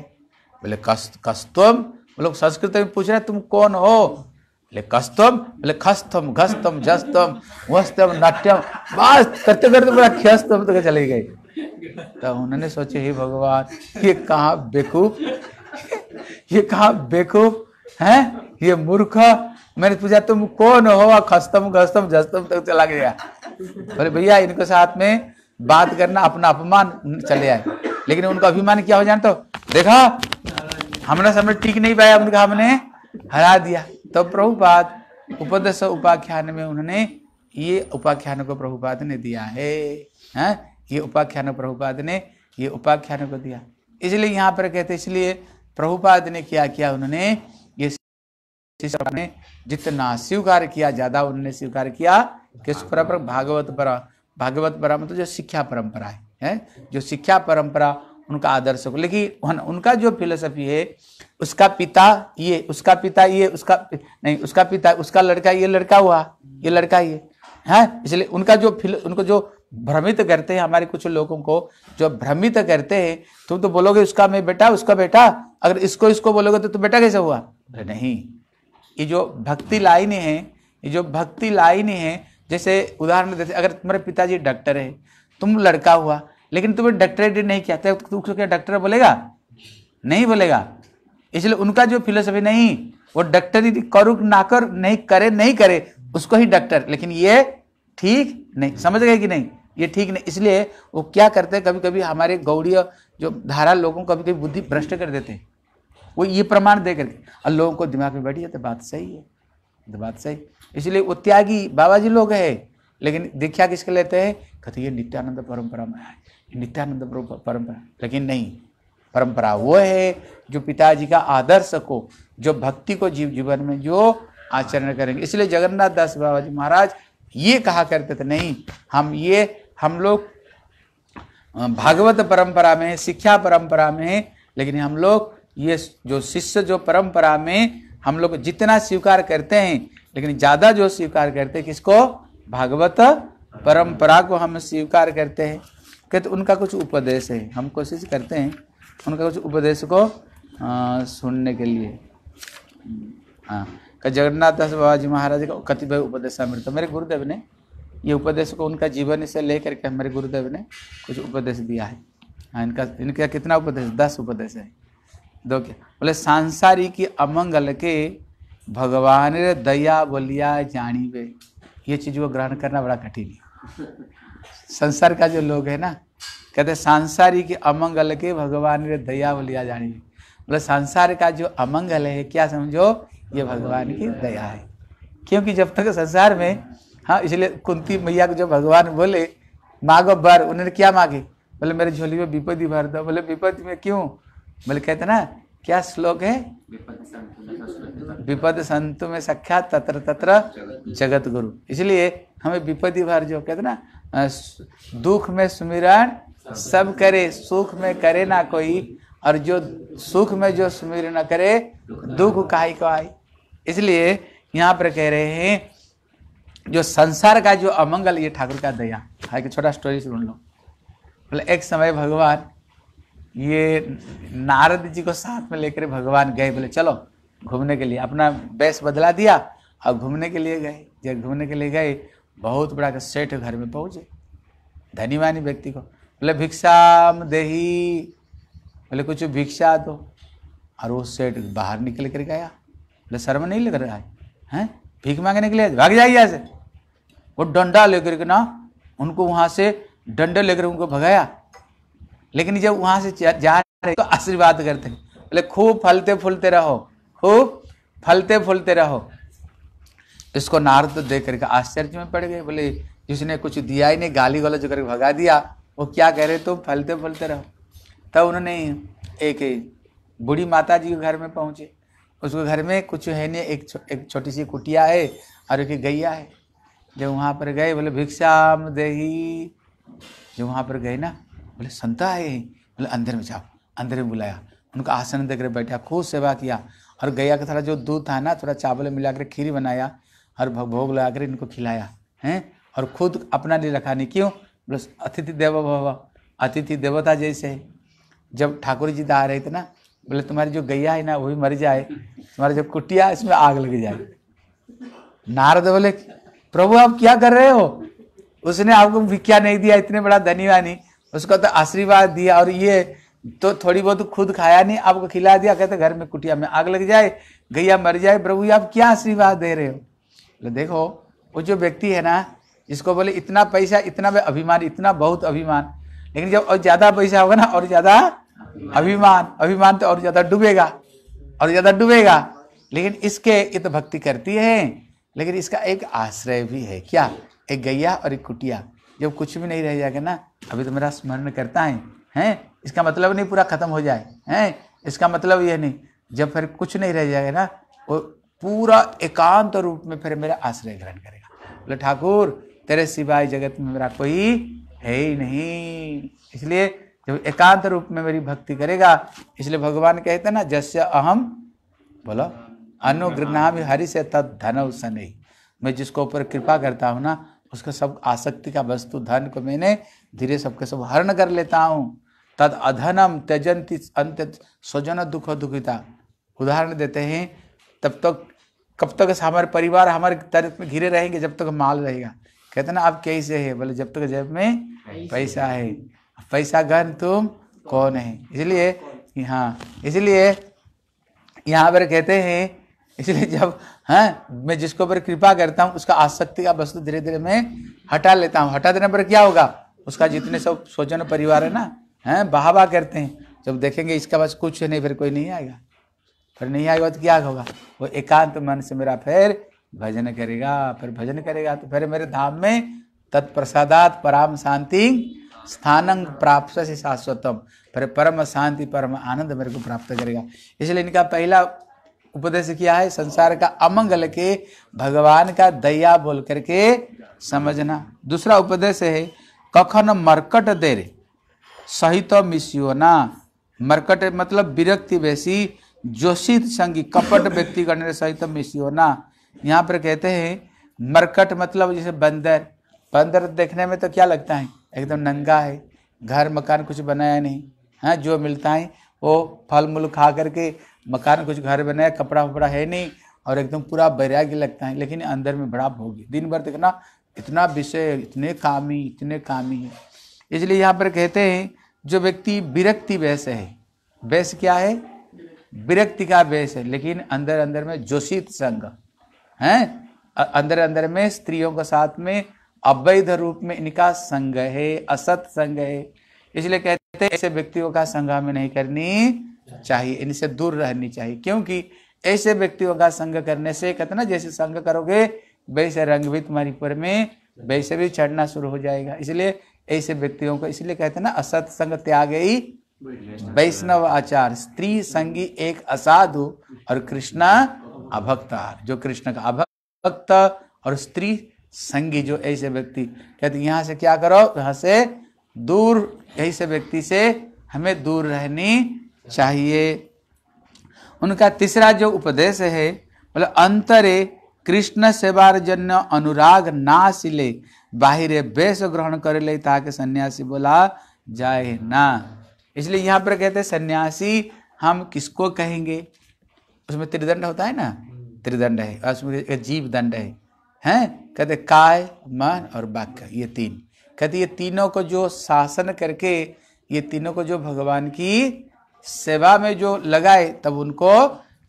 बोले कस्त कस्तम बोले संस्कृत में पूछ रहे तुम कौन हो बोले कस्तम बोले खस्तम घस्तम झस्तम वस्तम नाट्यम बस करते करते बड़ा खस्तम तो गए तब तो उन्होंने सोचे हे भगवान ये कहा बेकूफ ये कहा बेकूफ है ये मूर्ख मैंने पूछा तुम कौन हो खस्तम घस्तम झस्तम तक चला गया अरे भैया इनके साथ में बात करना अपना अपमान चले आए लेकिन उनका अभिमान क्या हो जानते हो देखा हमने समय ठीक नहीं पाया उनका हमने हरा दिया तो प्रभुपाद उपदेश उपाख्यान में उन्होंने ये उपाख्यान को प्रभुपाद ने दिया है है? ये उपाख्यान प्रभुपाद ने ये उपाख्यान को दिया इसलिए यहाँ पर कहते इसलिए प्रभुपाद ने क्या किया उन्होंने ये ने जितना स्वीकार किया ज्यादा उन्होंने स्वीकार किया किस पर भागवत पर भागवत परम मतलब जो शिक्षा परंपरा है, है जो शिक्षा परंपरा उनका आदर्श को लेकिन उनका जो फिलोसफी है उसका पिता ये उसका पिता ये उसका नहीं उसका पिता उसका लड़का ये लड़का हुआ ये लड़का ये है इसलिए उनका जो उनको जो भ्रमित करते हैं हमारे कुछ लोगों को जो भ्रमित करते हैं तुम तो बोलोगे उसका मैं बेटा उसका बेटा अगर इसको इसको बोलोगे तो, तो बेटा कैसे हुआ नहीं ये जो भक्ति लाइन है ये जो भक्ति लाइन है जैसे उदाहरण देते अगर तुम्हारे पिताजी डॉक्टर है तुम लड़का हुआ लेकिन तुम्हें डॉक्टरेट नहीं किया तो क्या डॉक्टर बोलेगा नहीं बोलेगा इसलिए उनका जो फिलोसफी नहीं वो यदि करुक ना कर नहीं करे नहीं करे उसको ही डॉक्टर लेकिन ये ठीक नहीं समझ गए कि नहीं ये ठीक नहीं इसलिए वो क्या करते हैं कभी कभी हमारे गौड़ीय जो धारा लोगों को कभी कभी बुद्धि भ्रष्ट कर देते हैं वो ये प्रमाण दे करके और लोगों को दिमाग में बैठ जाते तो बात सही है तो बात सही इसलिए वो त्यागी बाबा जी लोग है लेकिन दीक्षा किसके लेते हैं कहते ये नित्यानंद परंपरा में है नित्यानंद परंपरा लेकिन नहीं परंपरा वो है जो पिताजी का आदर्श को जो भक्ति को जीव जीवन में जो आचरण करेंगे इसलिए जगन्नाथ दास बाबा जी महाराज ये कहा करते थे नहीं हम ये हम लोग भागवत परंपरा में है शिक्षा परंपरा में है लेकिन हम लोग ये जो शिष्य जो परंपरा में हम लोग जितना स्वीकार करते हैं लेकिन ज़्यादा जो स्वीकार करते हैं किसको भागवत परंपरा को हम स्वीकार करते हैं कहते उनका कुछ उपदेश है हम कोशिश करते हैं उनका कुछ उपदेश को आ, सुनने के लिए हाँ जगन्नाथ दास बाबा जी महाराज का कतिपय उपदेशामृत मेरे गुरुदेव ने ये उपदेश को उनका जीवन से लेकर के हमारे गुरुदेव ने कुछ उपदेश दिया है हाँ इनका इनका कितना उपदेश दस उपदेश है दो क्या बोले सांसारी की अमंगल के भगवान रे दया जानी वे ये चीज़ को ग्रहण करना बड़ा कठिन है संसार का जो लोग है ना कहते सांसारी की अमंगल के भगवान रे दया बोलिया जानी बोले संसार का जो अमंगल है क्या समझो ये भगवान की दया है क्योंकि जब तक संसार में हाँ इसलिए कुंती मैया को जब भगवान बोले मांगो भर उन्होंने क्या मांगे बोले मेरे झोली में विपत्ति भर दो बोले विपत्ति में क्यों बोले कहते ना क्या श्लोक है विपद संत में सख्या तत्र तत्र जगत गुरु इसलिए हमें विपत्ति भर जो कहते ना दुख में सुमिरण सब करे सुख में करे ना कोई और जो सुख में जो सुमिरण न करे दुख काई को आई इसलिए यहाँ पर कह रहे हैं जो संसार का जो अमंगल ये ठाकुर का दया है हाँ, कि छोटा स्टोरी सुन लो मतलब एक समय भगवान ये नारद जी को साथ में लेकर भगवान गए बोले चलो घूमने के लिए अपना बेस बदला दिया और घूमने के लिए गए जब घूमने के लिए गए बहुत बड़ा सेठ घर में पहुंचे धनीवानी व्यक्ति को बोले भिक्षाम देही बोले कुछ भिक्षा दो और वो सेठ बाहर निकल कर गया बोले शर्म नहीं लग रहा है हैं भीख मांगने के लिए भाग जाइए ऐसे से वो डंडा लेकर के ना उनको वहाँ से डंडे लेकर उनको भगाया लेकिन जब वहाँ से जा रहे तो आशीर्वाद करते बोले खूब फलते फूलते रहो खूब फलते फूलते रहो इसको नारद तो देख करके आश्चर्य में पड़ गए बोले जिसने कुछ दिया ही नहीं गाली गलत करके भगा दिया वो क्या कह रहे तुम तो फलते फलते रहो तब उन्होंने एक बूढ़ी माता जी के घर में पहुँचे उसके घर में कुछ है नहीं एक चो, एक छोटी सी कुटिया है और एक गैया है जब वहाँ पर गए बोले भिक्षा देही जब वहाँ पर गए ना बोले संता है बोले अंदर में जाओ अंदर में बुलाया उनका आसन देकर बैठा खूब सेवा किया और गैया का थोड़ा जो दूध था ना थोड़ा चावल मिलाकर खीर बनाया और भोग लगा कर इनको खिलाया हैं और खुद अपना नहीं रखा नहीं क्यों बस अतिथि देव भव अतिथि देवता जैसे जब ठाकुर जी दा रहे थे ना बोले तुम्हारी जो गैया है ना वही मर जाए तुम्हारी जो कुटिया इसमें आग लग जाए नारद बोले प्रभु आप क्या कर रहे हो उसने आपको भिक्षा नहीं दिया इतने बड़ा धनी नहीं उसको तो आशीर्वाद दिया और ये तो थोड़ी बहुत तो खुद खाया नहीं आपको खिला दिया कहते घर में कुटिया में आग लग जाए गैया मर जाए प्रभु आप क्या आशीर्वाद दे रहे हो बोले देखो वो जो व्यक्ति है ना इसको बोले इतना पैसा इतना अभिमान इतना बहुत अभिमान लेकिन जब और ज़्यादा पैसा होगा ना और ज़्यादा अभिमान अभिमान तो और ज्यादा डूबेगा और ज्यादा डूबेगा लेकिन इसके ये तो भक्ति करती है लेकिन इसका एक आश्रय भी है क्या एक गैया और एक कुटिया जब कुछ भी नहीं रह जाएगा ना अभी तो मेरा स्मरण करता है हैं इसका मतलब नहीं पूरा खत्म हो जाए हैं इसका मतलब यह नहीं जब फिर कुछ नहीं रह जाएगा ना वो पूरा एकांत रूप में फिर मेरा आश्रय ग्रहण करेगा बोले ठाकुर तेरे सिवाय जगत में मेरा कोई है ही नहीं इसलिए जब एकांत रूप में मेरी भक्ति करेगा इसलिए भगवान कहते ना जस्य अहम बोलो अनुग्रह हरि से तद धन उसने मैं जिसको ऊपर कृपा करता हूँ ना उसका सब आसक्ति का वस्तु धन को मैंने धीरे सबके सब हरण कर लेता हूँ तद अधनम त्यजंती अंत स्वजन दुख दुखिता उदाहरण देते हैं तब तक तो, कब तक तो हमारे परिवार हमारे तरफ में घिरे रहेंगे जब तक तो माल रहेगा कहते ना आप कैसे है बोले जब तक जेब में पैसा है पैसा घन तुम कौन है इसलिए हाँ इसलिए यहाँ पर कहते हैं इसलिए जब हैं हाँ, मैं जिसको पर कृपा करता हूँ उसका आसक्ति का वस्तु धीरे धीरे मैं हटा लेता हूँ हटा देने पर क्या होगा उसका जितने सब स्वजन परिवार है ना हैं हाँ, बाहा करते हैं जब देखेंगे इसका पास कुछ नहीं फिर कोई नहीं आएगा फिर नहीं आएगा तो क्या होगा वो एकांत मन से मेरा फिर भजन करेगा फिर भजन करेगा तो फिर मेरे धाम में तत्प्रसादात पराम शांति स्थानंग प्राप्त से शाश्वतम परम शांति परम आनंद मेरे को प्राप्त करेगा इसलिए इनका पहला उपदेश किया है संसार का अमंगल के भगवान का दया बोल करके समझना दूसरा उपदेश है कखन मरकट देर सहित तो ना मरकट मतलब विरक्ति वैसी जोशित संगी कपट व्यक्ति करने सहित तो ना यहाँ पर कहते हैं मरकट मतलब जैसे बंदर बंदर देखने में तो क्या लगता है एकदम नंगा है घर मकान कुछ बनाया नहीं हाँ जो मिलता है वो फल मूल खा करके मकान कुछ घर बनाया कपड़ा वपड़ा है नहीं और एकदम पूरा बैराग्य लगता है लेकिन अंदर में बड़ा भोगी दिन भर देखना इतना विषय इतने कामी इतने कामी है इसलिए यहाँ पर कहते हैं जो व्यक्ति विरक्ति वैस है वैस क्या है विरक्ति का वैस है लेकिन अंदर अंदर में जोशित संग हैं अंदर अंदर में स्त्रियों के साथ में अवैध रूप में इनका संग है असत संग है इसलिए कहते हैं ऐसे व्यक्तियों का संग हमें नहीं करनी चाहिए इनसे दूर रहनी चाहिए क्योंकि ऐसे व्यक्तियों का संग करने से कहते ना जैसे संग करोगे वैसे रंग भी तुम्हारी पर में वैसे भी चढ़ना शुरू हो जाएगा इसलिए ऐसे व्यक्तियों को इसलिए कहते ना असत संग त्याग ही वैष्णव आचार स्त्री संगी एक असाधु और कृष्णा अभक्तार जो कृष्ण का अभक्त और स्त्री संगी जो ऐसे व्यक्ति कहते यहाँ से क्या करो यहां से दूर ऐसे व्यक्ति से हमें दूर रहनी चाहिए उनका तीसरा जो उपदेश है मतलब अंतरे कृष्ण जन्य अनुराग सिले बाहिरे वेश ग्रहण कर ले ताकि सन्यासी बोला जाए ना इसलिए यहाँ पर कहते सन्यासी हम किसको कहेंगे उसमें त्रिदंड होता है ना त्रिदंड है उसमें जीव दंड है हैं कहते काय मन और वाक्य ये तीन कहते ये तीनों को जो शासन करके ये तीनों को जो भगवान की सेवा में जो लगाए तब उनको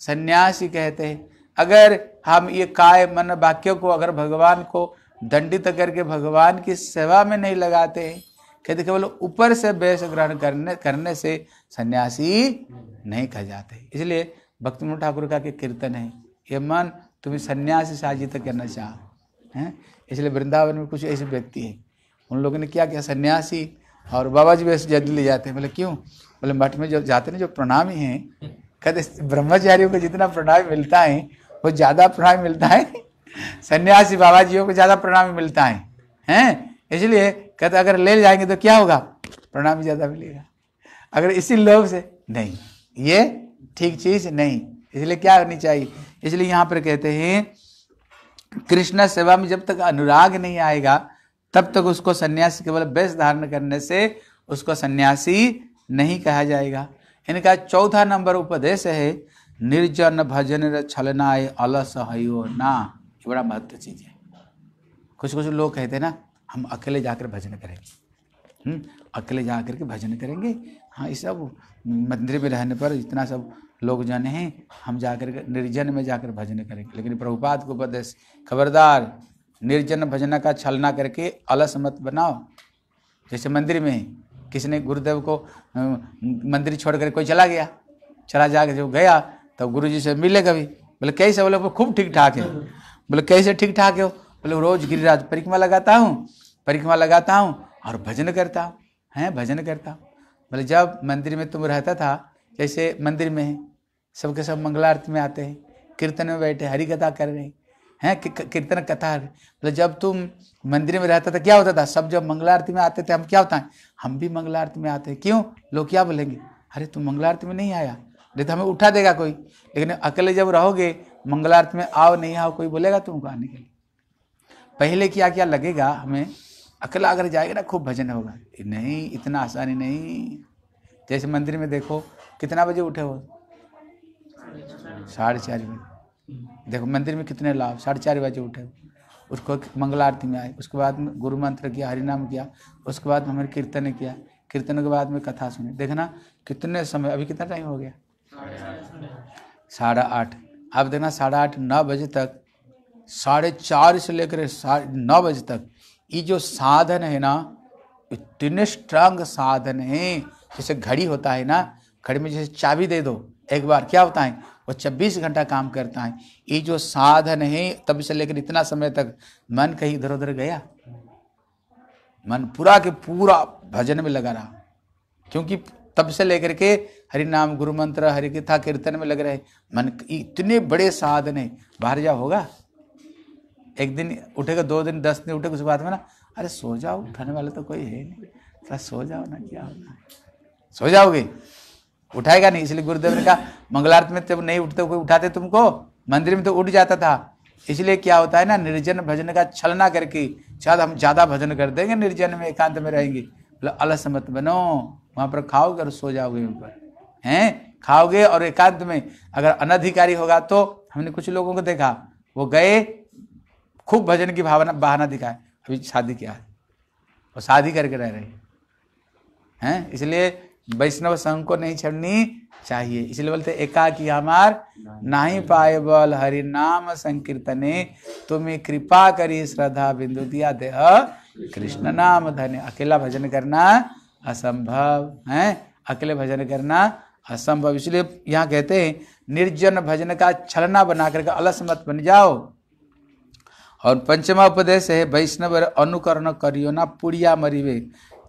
सन्यासी कहते हैं अगर हम ये काय मन वाक्यों को अगर भगवान को दंडित करके भगवान की सेवा में नहीं लगाते हैं कहते केवल ऊपर से वेश ग्रहण करने करने से सन्यासी नहीं कह जाते इसलिए भक्तिमोहन ठाकुर का के कीर्तन है ये मन तुम्हें सन्यास तक करना चाह हैं इसलिए वृंदावन में कुछ ऐसे व्यक्ति हैं उन लोगों ने क्या किया सन्यासी और बाबा जी वैसे जल्दी ले जाते हैं बोले क्यों बोले मठ में जो जाते ना जो प्रणामी हैं कहते ब्रह्मचारियों को जितना प्रणाम मिलता है वो ज़्यादा प्रणाम मिलता है सन्यासी बाबा जीओ को ज़्यादा प्रणाम मिलता है हैं इसलिए कहते अगर ले जाएंगे तो क्या होगा प्रणाम ज़्यादा मिलेगा अगर इसी लोभ से नहीं ये ठीक चीज़ नहीं इसलिए क्या होनी चाहिए इसलिए यहाँ पर कहते हैं कृष्ण सेवा में जब तक अनुराग नहीं आएगा तब तक उसको सन्यासी केवल बेस धारण करने से उसको सन्यासी नहीं कहा जाएगा इनका चौथा नंबर उपदेश है निर्जन भजन छलना अलस हयो ना ये बड़ा महत्व चीज है कुछ कुछ लोग कहते हैं ना हम अकेले जाकर भजन करेंगे हम्म, अकेले जा करके भजन करेंगे हाँ ये सब मंदिर में रहने पर इतना सब लोग जाने हैं हम जाकर निर्जन में जाकर भजन करेंगे लेकिन प्रभुपाद को उपदेश खबरदार निर्जन भजन का छलना करके अलस मत बनाओ जैसे मंदिर में किसने गुरुदेव को मंदिर छोड़कर कोई चला गया चला जाकर जो गया तब गुरु जी से मिले कभी बोले कैसे बोले खूब ठीक ठाक है बोले कैसे ठीक ठाक हो बोले रोज गिरिराज परिक्रमा लगाता हूँ परिक्रमा लगाता हूँ और भजन करता हूँ हैं भजन करता हूँ बोले जब मंदिर में तुम रहता था जैसे मंदिर में सबके सब मंगलार्थ में आते हैं कीर्तन में बैठे हरी कथा कर रहे हैं कीर्तन कथा मतलब जब तुम मंदिर में रहता था क्या होता था सब जब मंगलारती में आते थे हम क्या होता है हम भी मंगलारती में आते हैं क्यों लोग क्या बोलेंगे अरे तुम मंगलारती में नहीं आया नहीं तो हमें उठा देगा कोई लेकिन अकेले जब रहोगे मंगलारती में आओ नहीं आओ कोई बोलेगा तुमको आने के लिए पहले क्या क्या लगेगा हमें अकेला अगर जाएगा ना खूब भजन होगा नहीं इतना आसानी नहीं जैसे मंदिर में देखो कितना बजे उठे हो साढ़े चार बजे देखो मंदिर में कितने लाभ साढ़े चार बजे उठे उसको मंगल आरती में आए उसके बाद में गुरु मंत्र किया हरिनाम किया उसके बाद हमने कीर्तन किया कीर्तन के बाद में कथा सुनी देखना कितने समय अभी कितना टाइम हो गया साढ़े आठ अब देखना साढ़े आठ नौ बजे तक साढ़े चार से लेकर साढ़े नौ बजे तक ये जो साधन है ना इतने स्ट्रांग साधन है जैसे घड़ी होता है ना घड़ी में जैसे चाबी दे दो एक बार क्या होता है वो 24 घंटा काम करता है ये जो साधन है तब से लेकर इतना समय तक मन कहीं इधर उधर गया मन पूरा के पूरा भजन में लगा रहा क्योंकि तब से लेकर के हरि नाम गुरु मंत्र हरि कथा कीर्तन में लग रहे मन इतने बड़े साधन है बाहर जा होगा एक दिन उठेगा दो दिन दस दिन उठेगा उसके बाद में ना अरे सो जाओ उठाने वाला तो कोई है नहीं सो जाओ ना क्या होना सो जाओगे उठाएगा नहीं इसलिए गुरुदेव ने कहा मंगलार्थ में तब नहीं उठते कोई उठाते तुमको मंदिर में तो उठ जाता था इसलिए क्या होता है ना निर्जन भजन का छलना करके शायद हम ज़्यादा भजन कर देंगे निर्जन में एकांत में रहेंगे बोले अलस मत बनो वहाँ पर खाओगे और सो जाओगे वहीं पर हैं खाओगे और एकांत में अगर अनधिकारी होगा तो हमने कुछ लोगों को देखा वो गए खूब भजन की भावना बहाना दिखाए अभी शादी किया और शादी करके रह रहे हैं इसलिए वैष्णव संघ को नहीं छड़नी चाहिए इसलिए बोलते एकाकी हमार नाही पाए बल हरि नाम संकीर्तने तुम्हें कृपा करी श्रद्धा बिंदु दिया देह कृष्ण नाम धन्य अकेला भजन करना असंभव है अकेले भजन करना असंभव इसलिए यहाँ कहते हैं निर्जन भजन का छलना बना करके अलस मत बन जाओ और पंचमा उपदेश है वैष्णव अनुकरण करियो ना पुड़िया मरीवे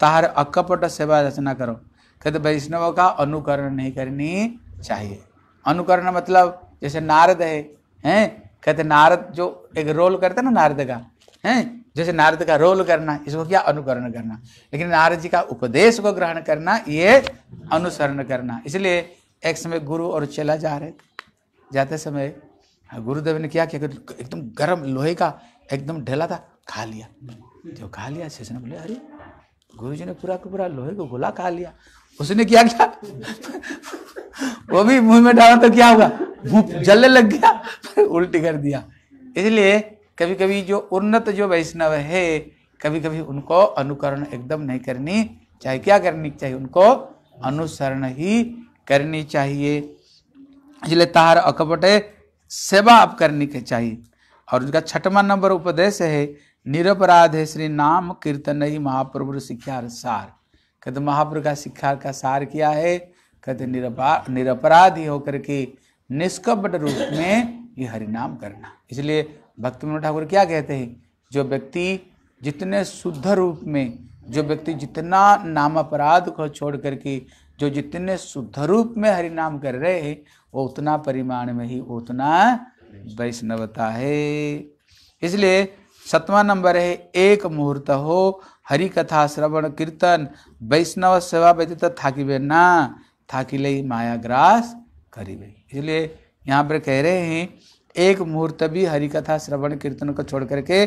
तार अकपट सेवा रचना करो कहते वैष्णव का अनुकरण नहीं करनी चाहिए अनुकरण मतलब जैसे नारद है हैं कहते नारद जो एक रोल करते ना नारद का हैं जैसे नारद का रोल करना इसको क्या अनुकरण करना लेकिन नारद जी का उपदेश को ग्रहण करना ये अनुसरण करना इसलिए एक समय गुरु और चला जा रहे जाते समय हाँ, गुरुदेव ने क्या किया एकदम गर्म लोहे का एकदम ढेला था खा लिया जो तो खा लिया ने बोले अरे गुरु जी ने पूरा का पूरा लोहे को गोला खा लिया उसने क्या किया वो भी मुंह में डाला तो क्या होगा मुंह जलने लग गया उल्टी कर दिया इसलिए कभी कभी जो उन्नत जो वैष्णव है कभी कभी उनको अनुकरण एकदम नहीं करनी चाहे क्या करनी चाहिए उनको अनुसरण ही करनी चाहिए इसलिए तार अकपटे सेवा आप करनी के चाहिए और उनका छठवा नंबर उपदेश है निरपराध है श्री नाम कीर्तन ही महाप्रभु शिक्षा सार कहते महाप्रभु का शिक्षा का सार क्या है कहते निरपा निरपराध ही होकर के निष्कपट रूप में ये हरिनाम करना इसलिए भक्त मनोहर ठाकुर क्या कहते हैं जो व्यक्ति जितने शुद्ध रूप में जो व्यक्ति जितना नाम अपराध को छोड़ करके जो जितने शुद्ध रूप में हरिनाम कर रहे हैं वो उतना परिमाण में ही उतना वैष्णवता है इसलिए सतवा नंबर है एक मुहूर्त हो हरि कथा श्रवण कीर्तन वैष्णव सेवा व्यतीत थाकिबे ना थाकिले माया ग्रास करीबे इसलिए यहाँ पर कह रहे हैं एक मुहूर्त भी हरि कथा श्रवण कीर्तन को छोड़ करके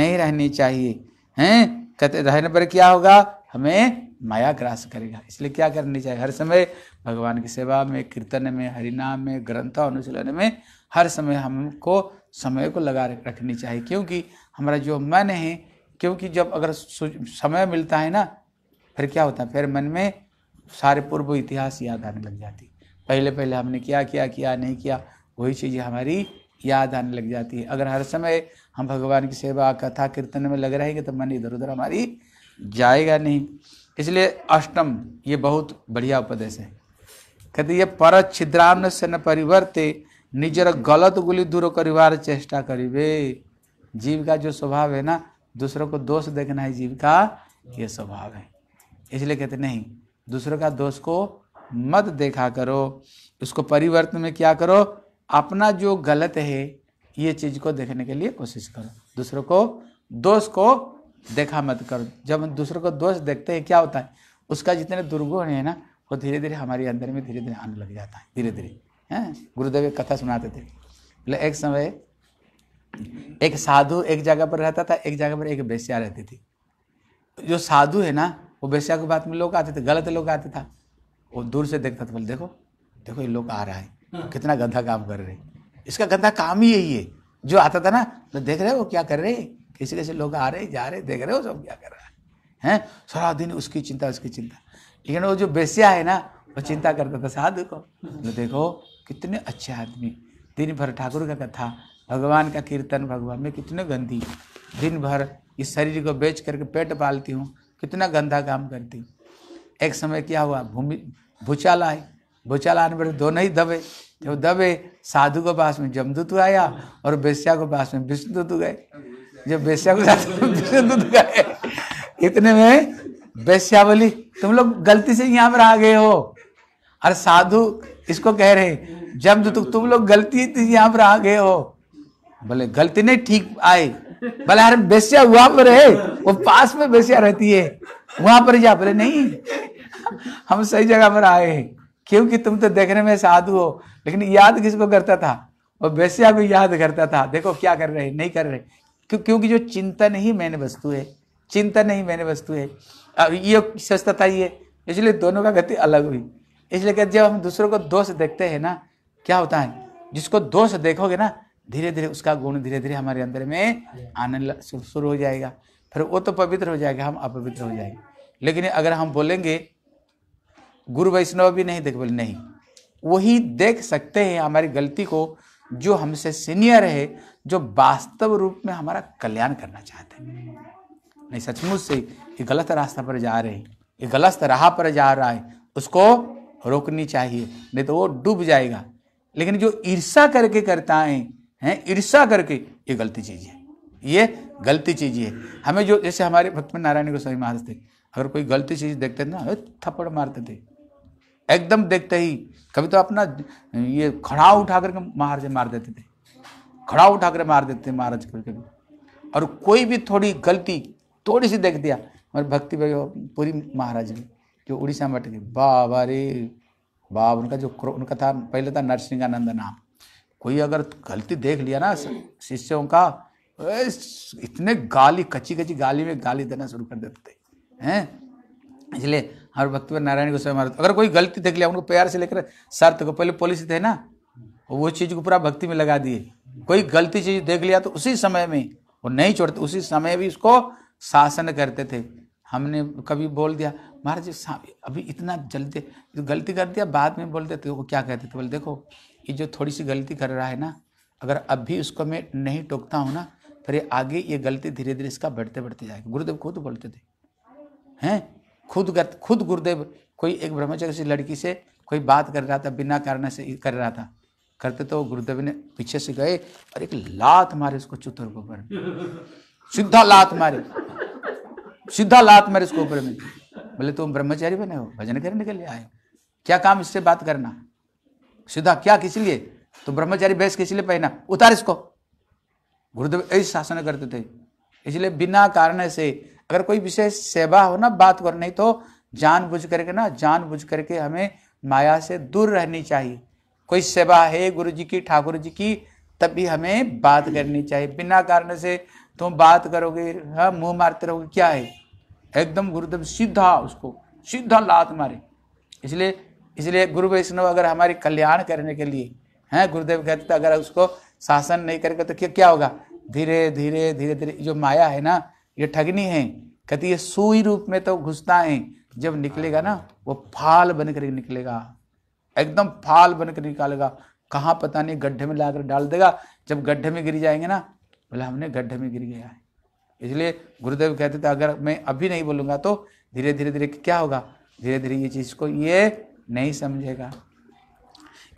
नहीं रहनी चाहिए हैं कहते रहने पर क्या होगा हमें माया ग्रास करेगा इसलिए क्या करनी चाहिए हर समय भगवान की सेवा में कीर्तन में हरिनाम में ग्रंथ अनुशीलन में हर समय हमको समय को लगा रखनी चाहिए क्योंकि हमारा जो मन है क्योंकि जब अगर समय मिलता है ना फिर क्या होता है फिर मन में सारे पूर्व इतिहास याद आने लग जाती पहले पहले हमने क्या किया किया नहीं किया वही चीज़ें हमारी याद आने लग जाती है अगर हर समय हम भगवान की सेवा कथा कीर्तन में लग रहेंगे तो मन इधर उधर हमारी जाएगा नहीं इसलिए अष्टम ये बहुत बढ़िया उपदेश है कहते ये पर छिद्राम से न परिवर्ते निजर गलत गुली दूर करिवार चेष्टा करीबे जीव का जो स्वभाव है ना दूसरों को दोष देखना है जीव का ये स्वभाव है इसलिए कहते नहीं दूसरों का दोष को मत देखा करो उसको परिवर्तन में क्या करो अपना जो गलत है ये चीज़ को देखने के लिए कोशिश करो दूसरों को दोष को देखा मत करो जब हम दूसरों को दोष देखते हैं क्या होता है उसका जितने दुर्गुण है ना वो धीरे धीरे हमारे अंदर में धीरे धीरे आने लग जाता है धीरे धीरे हैं गुरुदेव कथा सुनाते थे बोले एक समय एक साधु एक जगह पर रहता था एक जगह पर एक बेस्या रहती थी जो साधु है ना वो बेस्या के बात में लोग आते थे गलत लोग आते था वो दूर से देखता था बोले देखो देखो ये लोग आ रहा है हाँ। कितना गंदा काम कर रहे इसका गंदा काम ही यही है जो आता था ना तो देख रहे हो क्या कर रहे हैं कैसे कैसे लोग आ रहे जा रहे देख रहे हो सब क्या कर रहा है हैं सारा दिन उसकी चिंता उसकी चिंता लेकिन वो जो बेस्या है ना वो चिंता करता था साधु को तो देखो कितने अच्छे आदमी दिन भर ठाकुर का कथा भगवान का कीर्तन भगवान में कितने गंदी दिन भर इस शरीर को बेच करके पेट पालती हूँ कितना गंदा काम करती हूँ एक समय क्या हुआ भूमि भूचाल आए भूचाल आने पर दोनों ही दबे जब दबे साधु के पास में जमदूत आया और बेस्या के पास में विष्णु दूत गए जब बेस्या को विष्णु गए इतने में बेस्या बोली तुम लोग गलती से यहाँ पर आ गए हो और साधु इसको कह रहे जमदूत तुम लोग गलती यहाँ पर आ गए हो बोले गलती नहीं ठीक आए भले अरे बेसिया वहां पर है वो पास में बेसिया रहती है वहां पर जा बोले नहीं हम सही जगह पर आए हैं क्योंकि तुम तो देखने में साधु हो लेकिन याद किसको करता था वो बेसिया को याद करता था देखो क्या कर रहे नहीं कर रहे क्योंकि जो चिंतन ही मैंने वस्तु है चिंतन ही मैंने वस्तु है अब ये सस्ता था ये इसलिए दोनों का गति अलग हुई इसलिए जब हम दूसरों को दोष देखते हैं ना क्या होता है जिसको दोष देखोगे ना धीरे धीरे उसका गुण धीरे धीरे हमारे अंदर में आने शुरू हो जाएगा फिर वो तो पवित्र हो जाएगा हम अपवित्र हो जाएंगे लेकिन अगर हम बोलेंगे गुरु वैष्णव भी नहीं देख बोले नहीं वही देख सकते हैं हमारी गलती को जो हमसे सीनियर है जो वास्तव रूप में हमारा कल्याण करना चाहते हैं नहीं सचमुच से ये गलत रास्ता पर जा रहे हैं ये गलत राह पर जा रहा है उसको रोकनी चाहिए नहीं तो वो डूब जाएगा लेकिन जो ईर्षा करके करता है हैं ईर्षा करके ये गलती चीज़ है ये गलती चीज़ है हमें जो जैसे हमारे भक्त नारायण गोस्वामी महाराज थे अगर कोई गलती चीज़ देखते थे ना थप्पड़ मारते थे एकदम देखते ही कभी तो अपना ये खड़ा उठा करके महाराज मार देते थे खड़ा उठा कर मार देते थे महाराज करके कभी और कोई भी थोड़ी गलती थोड़ी सी देख दिया हमारे भक्ति पूरी महाराज ने जो उड़ीसा में अटके बाबा रे बाब उनका जो उनका था पहले था नरसिंहानंद नाम कोई अगर गलती देख लिया ना शिष्यों का इतने गाली कच्ची कच्ची गाली में गाली देना शुरू कर देते हैं इसलिए हर भक्त नारायण को स्वयं अगर कोई गलती देख लिया उनको प्यार से लेकर शर्त को पहले पुलिस थे ना वो चीज़ को पूरा भक्ति में लगा दिए कोई गलती चीज़ देख लिया तो उसी समय में वो नहीं छोड़ते उसी समय भी उसको शासन करते थे हमने कभी बोल दिया महाराज अभी इतना जल्दी गलती कर दिया बाद में बोल देते वो क्या कहते थे बोले देखो ये जो थोड़ी सी गलती कर रहा है ना अगर अब भी उसको मैं नहीं टोकता हूँ ना फिर आगे ये गलती धीरे धीरे इसका बढ़ते बढ़ते जाएगी गुरुदेव खुद बोलते थे हैं खुद कर खुद गुरुदेव कोई एक ब्रह्मचर्य से लड़की से कोई बात कर रहा था बिना कारण से कर रहा था करते तो गुरुदेव ने पीछे से गए और एक लात मारे उसको चुतर के ऊपर सीधा लात मारे सीधा लात मारे उसको ऊपर में बोले तुम ब्रह्मचारी बने हो भजन करने के लिए आए क्या काम इससे बात करना सीधा क्या किस लिए तो ब्रह्मचारी बेस किस लिए पहना उतार इसको गुरुदेव ऐसे शासन करते थे इसलिए बिना कारण से अगर कोई विशेष सेवा हो ना बात कर नहीं तो बुझ करके ना बुझ करके हमें माया से दूर रहनी चाहिए कोई सेवा है गुरु जी की ठाकुर जी की तभी हमें बात करनी चाहिए बिना कारण से तुम बात करोगे हाँ मुंह मारते रहोगे क्या है एकदम गुरुदेव सीधा उसको सीधा लात मारे इसलिए इसलिए गुरु वैष्णव अगर हमारी कल्याण करने के लिए हैं गुरुदेव कहते अगर उसको शासन नहीं करेगा तो क्या क्या होगा धीरे धीरे धीरे धीरे जो माया है ना ये ठगनी है कहती ये सुई रूप में तो घुसता है जब निकलेगा ना वो फाल बन कर निकलेगा एकदम फाल बन कर निकालेगा कहाँ पता नहीं गड्ढे में लाकर डाल देगा जब गड्ढे में गिर जाएंगे ना बोला हमने गड्ढे में गिर गया है इसलिए गुरुदेव कहते थे अगर मैं अभी नहीं बोलूँगा तो धीरे धीरे धीरे क्या होगा धीरे धीरे ये चीज़ को ये नहीं समझेगा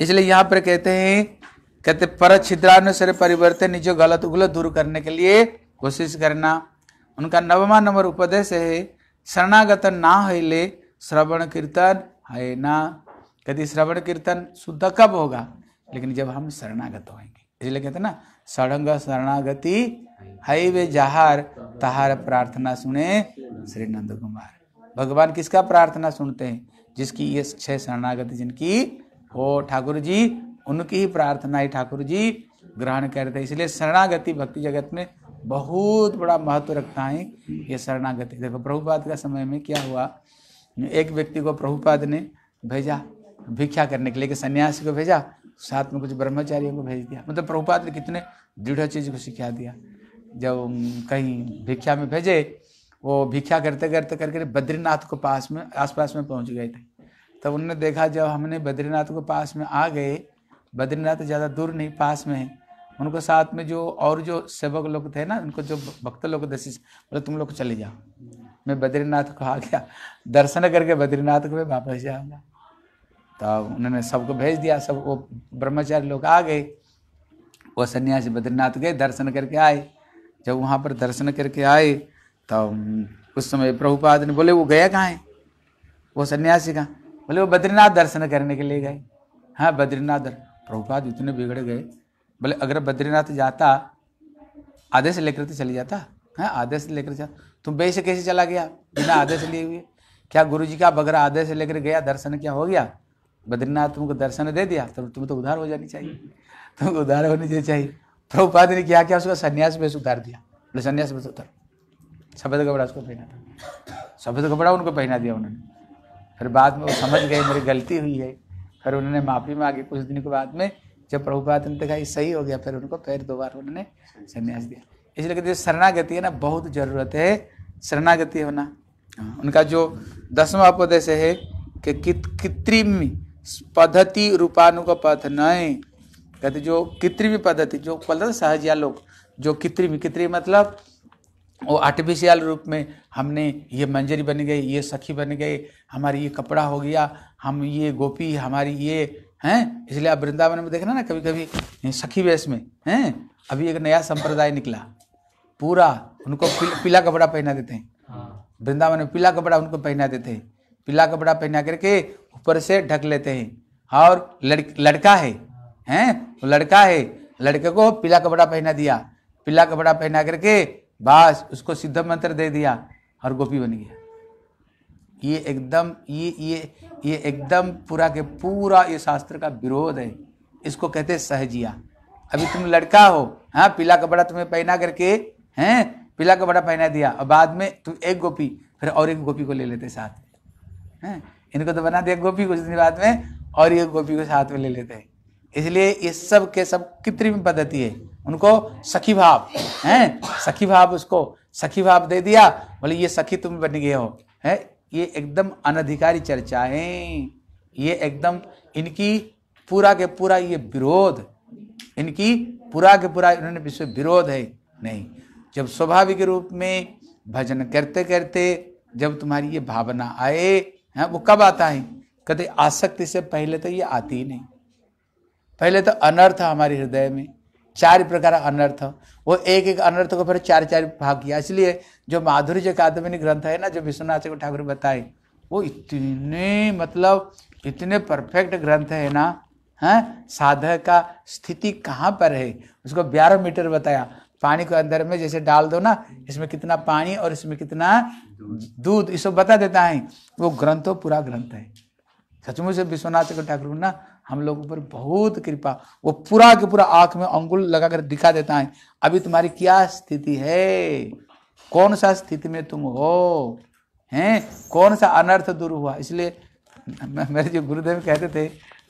इसलिए यहाँ पर कहते हैं कहते पर छिद्रानुसार परिवर्तन जो गलत गुलत दूर करने के लिए कोशिश करना उनका नवमा नंबर उपदेश है शरणागत ना ले श्रवण कीर्तन है ना कहते श्रवण कीर्तन शुद्ध कब होगा लेकिन जब हम शरणागत होंगे इसलिए कहते ना सड़ंग शरणागति है वे जहार तहार प्रार्थना सुने श्री नंद कुमार भगवान किसका प्रार्थना सुनते हैं जिसकी ये छह शरणागति जिनकी हो ठाकुर जी उनकी ही प्रार्थना ही ठाकुर जी ग्रहण करते इसलिए शरणागति भक्ति जगत में बहुत बड़ा महत्व रखता है ये शरणागति देखो प्रभुपाद का समय में क्या हुआ एक व्यक्ति को प्रभुपाद ने भेजा भिक्षा करने के लिए कि सन्यासी को भेजा साथ में कुछ ब्रह्मचारियों को भेज दिया मतलब प्रभुपाद ने कितने दृढ़ चीज को सिखा दिया जब कहीं भिक्षा में भेजे वो भिक्षा करते करते करके बद्रीनाथ को पास में आसपास में पहुंच गए थे तब उन्होंने देखा जब हमने बद्रीनाथ को पास में आ गए बद्रीनाथ ज़्यादा दूर नहीं पास में है उनको साथ में जो और जो सेवक लोग थे ना उनको जो भक्त लोग थे बोले तुम लोग चले जाओ मैं बद्रीनाथ को आ गया दर्शन करके बद्रीनाथ को मैं वापस जाऊँगा तब तो उन्होंने सबको भेज दिया सब वो ब्रह्मचारी लोग आ गए वो सन्यासी बद्रीनाथ गए दर्शन करके आए जब वहाँ पर दर्शन करके आए तब तो उस समय प्रभुपाद ने बोले वो गया कहाँ है वो सन्यासी कहाँ बोले वो बद्रीनाथ दर्शन करने के लिए गए हाँ बद्रीनाथ दर्शन प्रभुपाद इतने बिगड़ गए बोले अगर बद्रीनाथ जाता आदेश लेकर तो चले जाता है हाँ, आदेश लेकर जा तुम बेस कैसे चला गया बिना आदेश लिए हुए क्या गुरु जी का बगर आदेश लेकर गया दर्शन क्या हो गया बद्रीनाथ तुमको दर्शन दे दिया तो तुम तो उधार हो जानी चाहिए तुमको उधार होनी चाहिए प्रभुपाद ने क्या क्या उसका सन्यास बेस उतार दिया बोले सन्यास बेस उतार सफ़ेद कपड़ा उसको पहना था सफ़ेद कपड़ा उनको पहना दिया उन्होंने फिर बाद में वो समझ गए मेरी गलती हुई है फिर उन्होंने माफ़ी मांगी कुछ दिन के बाद में जब प्रभुपात ने देखा ये सही हो गया फिर उनको फिर दो बार उन्होंने संन्यास दिया इसलिए कहते शरणागति है ना बहुत ज़रूरत है शरणागति होना उनका जो दसवा उपदेश है कि कृत्रिम पद्धति रूपानुपथ नए कहते जो कृत्रिम पद्धति जो बोलते सहजिया लोग जो कृत्रिम कृत्रिम मतलब वो आर्टिफिशियल रूप में हमने ये मंजरी बन गई ये सखी बन गए हमारी ये कपड़ा हो गया हम ये गोपी हमारी ये हैं इसलिए आप वृंदावन में देखना ना कभी कभी सखी वेश में हैं अभी एक नया संप्रदाय निकला पूरा उनको पीला कपड़ा पहना देते हैं हाँ। वृंदावन में पीला कपड़ा उनको पहना देते हैं पीला कपड़ा पहना करके ऊपर से ढक लेते हैं और लड़, लड़का है हैं लड़का है लड़के को पीला कपड़ा पहना दिया पीला कपड़ा पहना करके बस उसको सिद्ध मंत्र दे दिया और गोपी बन गया ये एकदम ये ये ये एकदम पूरा के पूरा ये शास्त्र का विरोध है इसको कहते सहजिया अभी तुम लड़का हो हाँ पीला कपड़ा तुम्हें पहना करके हैं पीला कपड़ा पहना दिया और बाद में तुम एक गोपी फिर और एक गोपी को ले लेते साथ हैं इनको तो बना दिया गोपी कुछ दिन बाद में और एक गोपी को साथ में ले लेते हैं इसलिए ये सब के सब कृत्रिम पद्धति है उनको सखी भाव हैं सखी भाव उसको सखी भाव दे दिया बोले ये सखी तुम बन गए हो है ये एकदम अनधिकारी चर्चा है ये एकदम इनकी पूरा के पूरा ये विरोध इनकी पूरा के पूरा इन्होंने विश्व विरोध है नहीं जब स्वाभाविक रूप में भजन करते करते जब तुम्हारी ये भावना आए हैं वो कब आता है कभी आसक्ति से पहले तो ये आती ही नहीं पहले तो अनर्थ हमारे हृदय में चार प्रकार अनर्थ वो एक एक अनर्थ को फिर चार चार भाग किया इसलिए जो माधुर्य कादम्बिनी ग्रंथ है ना जो विश्वनाथ ठाकुर बताए वो इतने मतलब इतने परफेक्ट ग्रंथ है ना हैं हाँ? साधक का स्थिति कहाँ पर है उसको ग्यारह मीटर बताया पानी को अंदर में जैसे डाल दो ना इसमें कितना पानी और इसमें कितना दूध इसको बता देता है वो ग्रंथ हो तो पूरा ग्रंथ है सचमुच विश्वनाथ ठाकुर ना हम लोग ऊपर बहुत कृपा वो पूरा के पूरा आंख में अंगुल लगाकर दिखा देता है अभी तुम्हारी क्या स्थिति है कौन सा स्थिति में तुम हो हैं कौन सा अनर्थ दूर हुआ इसलिए मेरे जो गुरुदेव कहते थे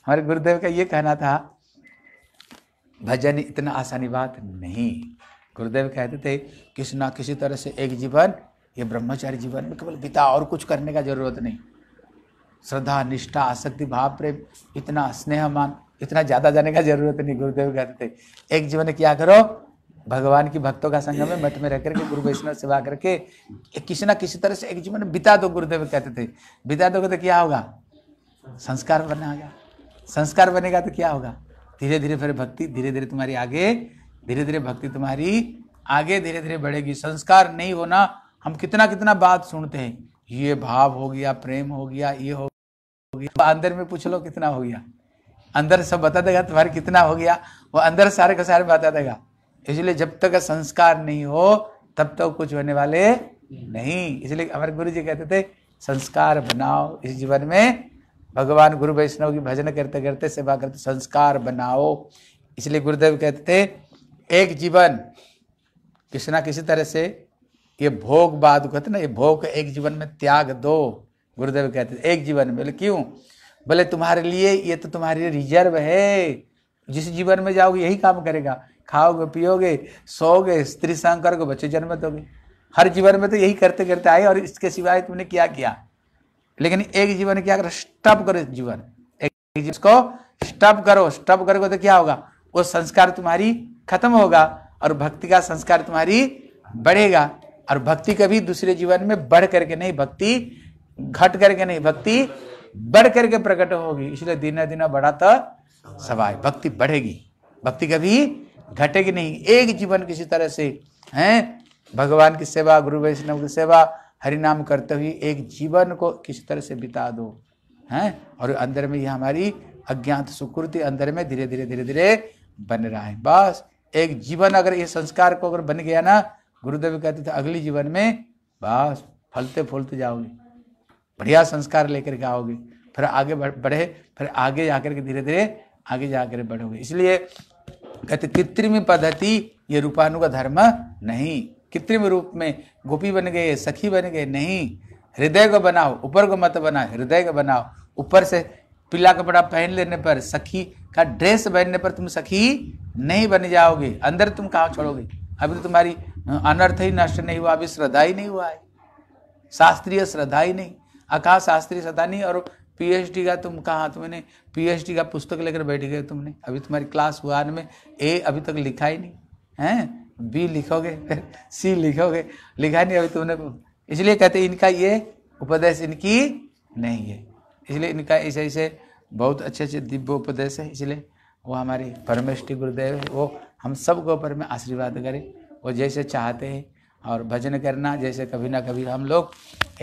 हमारे गुरुदेव का ये कहना था भजन इतना आसानी बात नहीं गुरुदेव कहते थे किसी ना किसी तरह से एक जीवन ये ब्रह्मचारी जीवन में केवल बिता और कुछ करने का जरूरत नहीं श्रद्धा निष्ठा आसक्ति भाव प्रेम इतना स्नेहमान इतना ज़्यादा जाने का जरूरत नहीं गुरुदेव कहते थे एक जीवन क्या करो भगवान की भक्तों का संगम में मठ में रह करके गुरु वैष्णव सेवा करके किसी ना किसी तरह से एक जीवन बिता दो गुरुदेव कहते थे बिता दोगे तो क्या होगा संस्कार बनेगा संस्कार बनेगा तो क्या होगा धीरे धीरे फिर भक्ति धीरे धीरे तुम्हारी आगे धीरे धीरे भक्ति तुम्हारी आगे धीरे धीरे बढ़ेगी संस्कार नहीं होना हम कितना कितना बात सुनते हैं ये भाव हो गया प्रेम हो गया ये हो गया तो अंदर में पूछ लो कितना हो गया अंदर सब बता देगा तुम्हारे कितना हो गया वो अंदर सारे का सारे बता देगा इसलिए जब तक संस्कार नहीं हो तब तक तो कुछ होने वाले नहीं इसलिए हमारे गुरु जी कहते थे संस्कार बनाओ इस जीवन में भगवान गुरु वैष्णव की भजन करते करते सेवा करते संस्कार बनाओ इसलिए गुरुदेव कहते थे एक जीवन किसी ना किसी तरह से ये भोग बाद कहते ना ये भोग एक जीवन में त्याग दो गुरुदेव कहते थे एक जीवन में बोले क्यों बोले तुम्हारे लिए ये तो तुम्हारे रिजर्व है जिस जीवन में जाओगे यही काम करेगा खाओगे पियोगे सोओगे स्त्री संग करोगे बच्चे जन्म दोगे हर जीवन में तो यही करते करते आए और इसके सिवाय तुमने क्या किया लेकिन एक जीवन क्या करो स्टप करो जीवन एक जीवन को स्टप करो स्टप करोगे तो क्या होगा वो संस्कार तुम्हारी खत्म होगा और भक्ति का संस्कार तुम्हारी बढ़ेगा और भक्ति कभी दूसरे जीवन में बढ़ करके नहीं भक्ति घट करके नहीं भक्ति बढ़ करके प्रकट होगी इसलिए दिन दिन बढ़ाता तो सवाय भक्ति बढ़ेगी भक्ति कभी घटेगी नहीं एक जीवन किसी तरह से हैं भगवान की सेवा गुरु वैष्णव की सेवा हरिनाम करते हुए एक जीवन को किसी तरह से बिता दो हैं और अंदर में यह हमारी अज्ञात सुकृति अंदर में धीरे धीरे धीरे धीरे बन रहा है बस एक जीवन अगर ये संस्कार को अगर बन गया ना गुरुदेव कहते थे अगले जीवन में बस फलते फूलते जाओगे बढ़िया संस्कार लेकर के आओगे फिर आगे बढ़े फिर आगे जाकर के धीरे धीरे आगे जाकर बढ़ोगे इसलिए कहते कृत्रिम पद्धति ये रूपानु का धर्म नहीं कृत्रिम रूप में गोपी बन गए सखी बन गए नहीं हृदय को बनाओ ऊपर को मत बनाओ हृदय को बनाओ ऊपर से पीला कपड़ा पहन लेने पर सखी का ड्रेस पहनने पर तुम सखी नहीं बन जाओगे अंदर तुम कहाँ छोड़ोगे अभी तो तुम्हारी अनर्थ ही नष्ट नहीं हुआ अभी श्रद्धा ही नहीं हुआ है शास्त्रीय श्रद्धा ही नहीं अकहा शास्त्रीय श्रद्धा नहीं और पीएचडी का तुम कहाँ तुमने पीएचडी का पुस्तक लेकर बैठ गए तुमने अभी तुम्हारी क्लास वन में ए अभी तक लिखा ही नहीं है बी लिखोगे फिर सी लिखोगे लिखा नहीं अभी तुमने इसलिए कहते इनका ये उपदेश इनकी नहीं है इसलिए इनका ऐसे ऐसे बहुत अच्छे अच्छे दिव्य उपदेश है इसलिए वो हमारी परमेश्वरी गुरुदेव है वो हम सबको गोपर में आशीर्वाद करें वो जैसे चाहते हैं और भजन करना जैसे कभी ना कभी हम लोग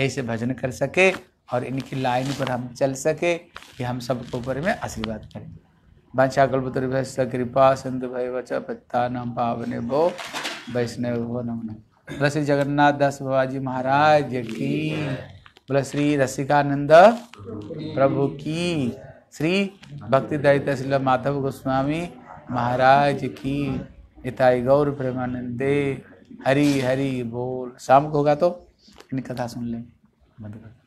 ऐसे भजन कर सके और इनकी लाइन पर हम चल सके कि हम सबको ऊपर में आशीर्वाद करें वंशा कल्पतर कृपा संत भय वच पत्ता नम पावने भो वैष्णव भो नम नम बोले श्री जगन्नाथ दास बाबाजी महाराज की बोले श्री रसिकानंद प्रभु की श्री भक्ति दयित माधव गोस्वामी महाराज की इताई गौर प्रेमानंदे हरी हरी बोल शाम को होगा तो इनकी कथा सुन लेंगे मधुकर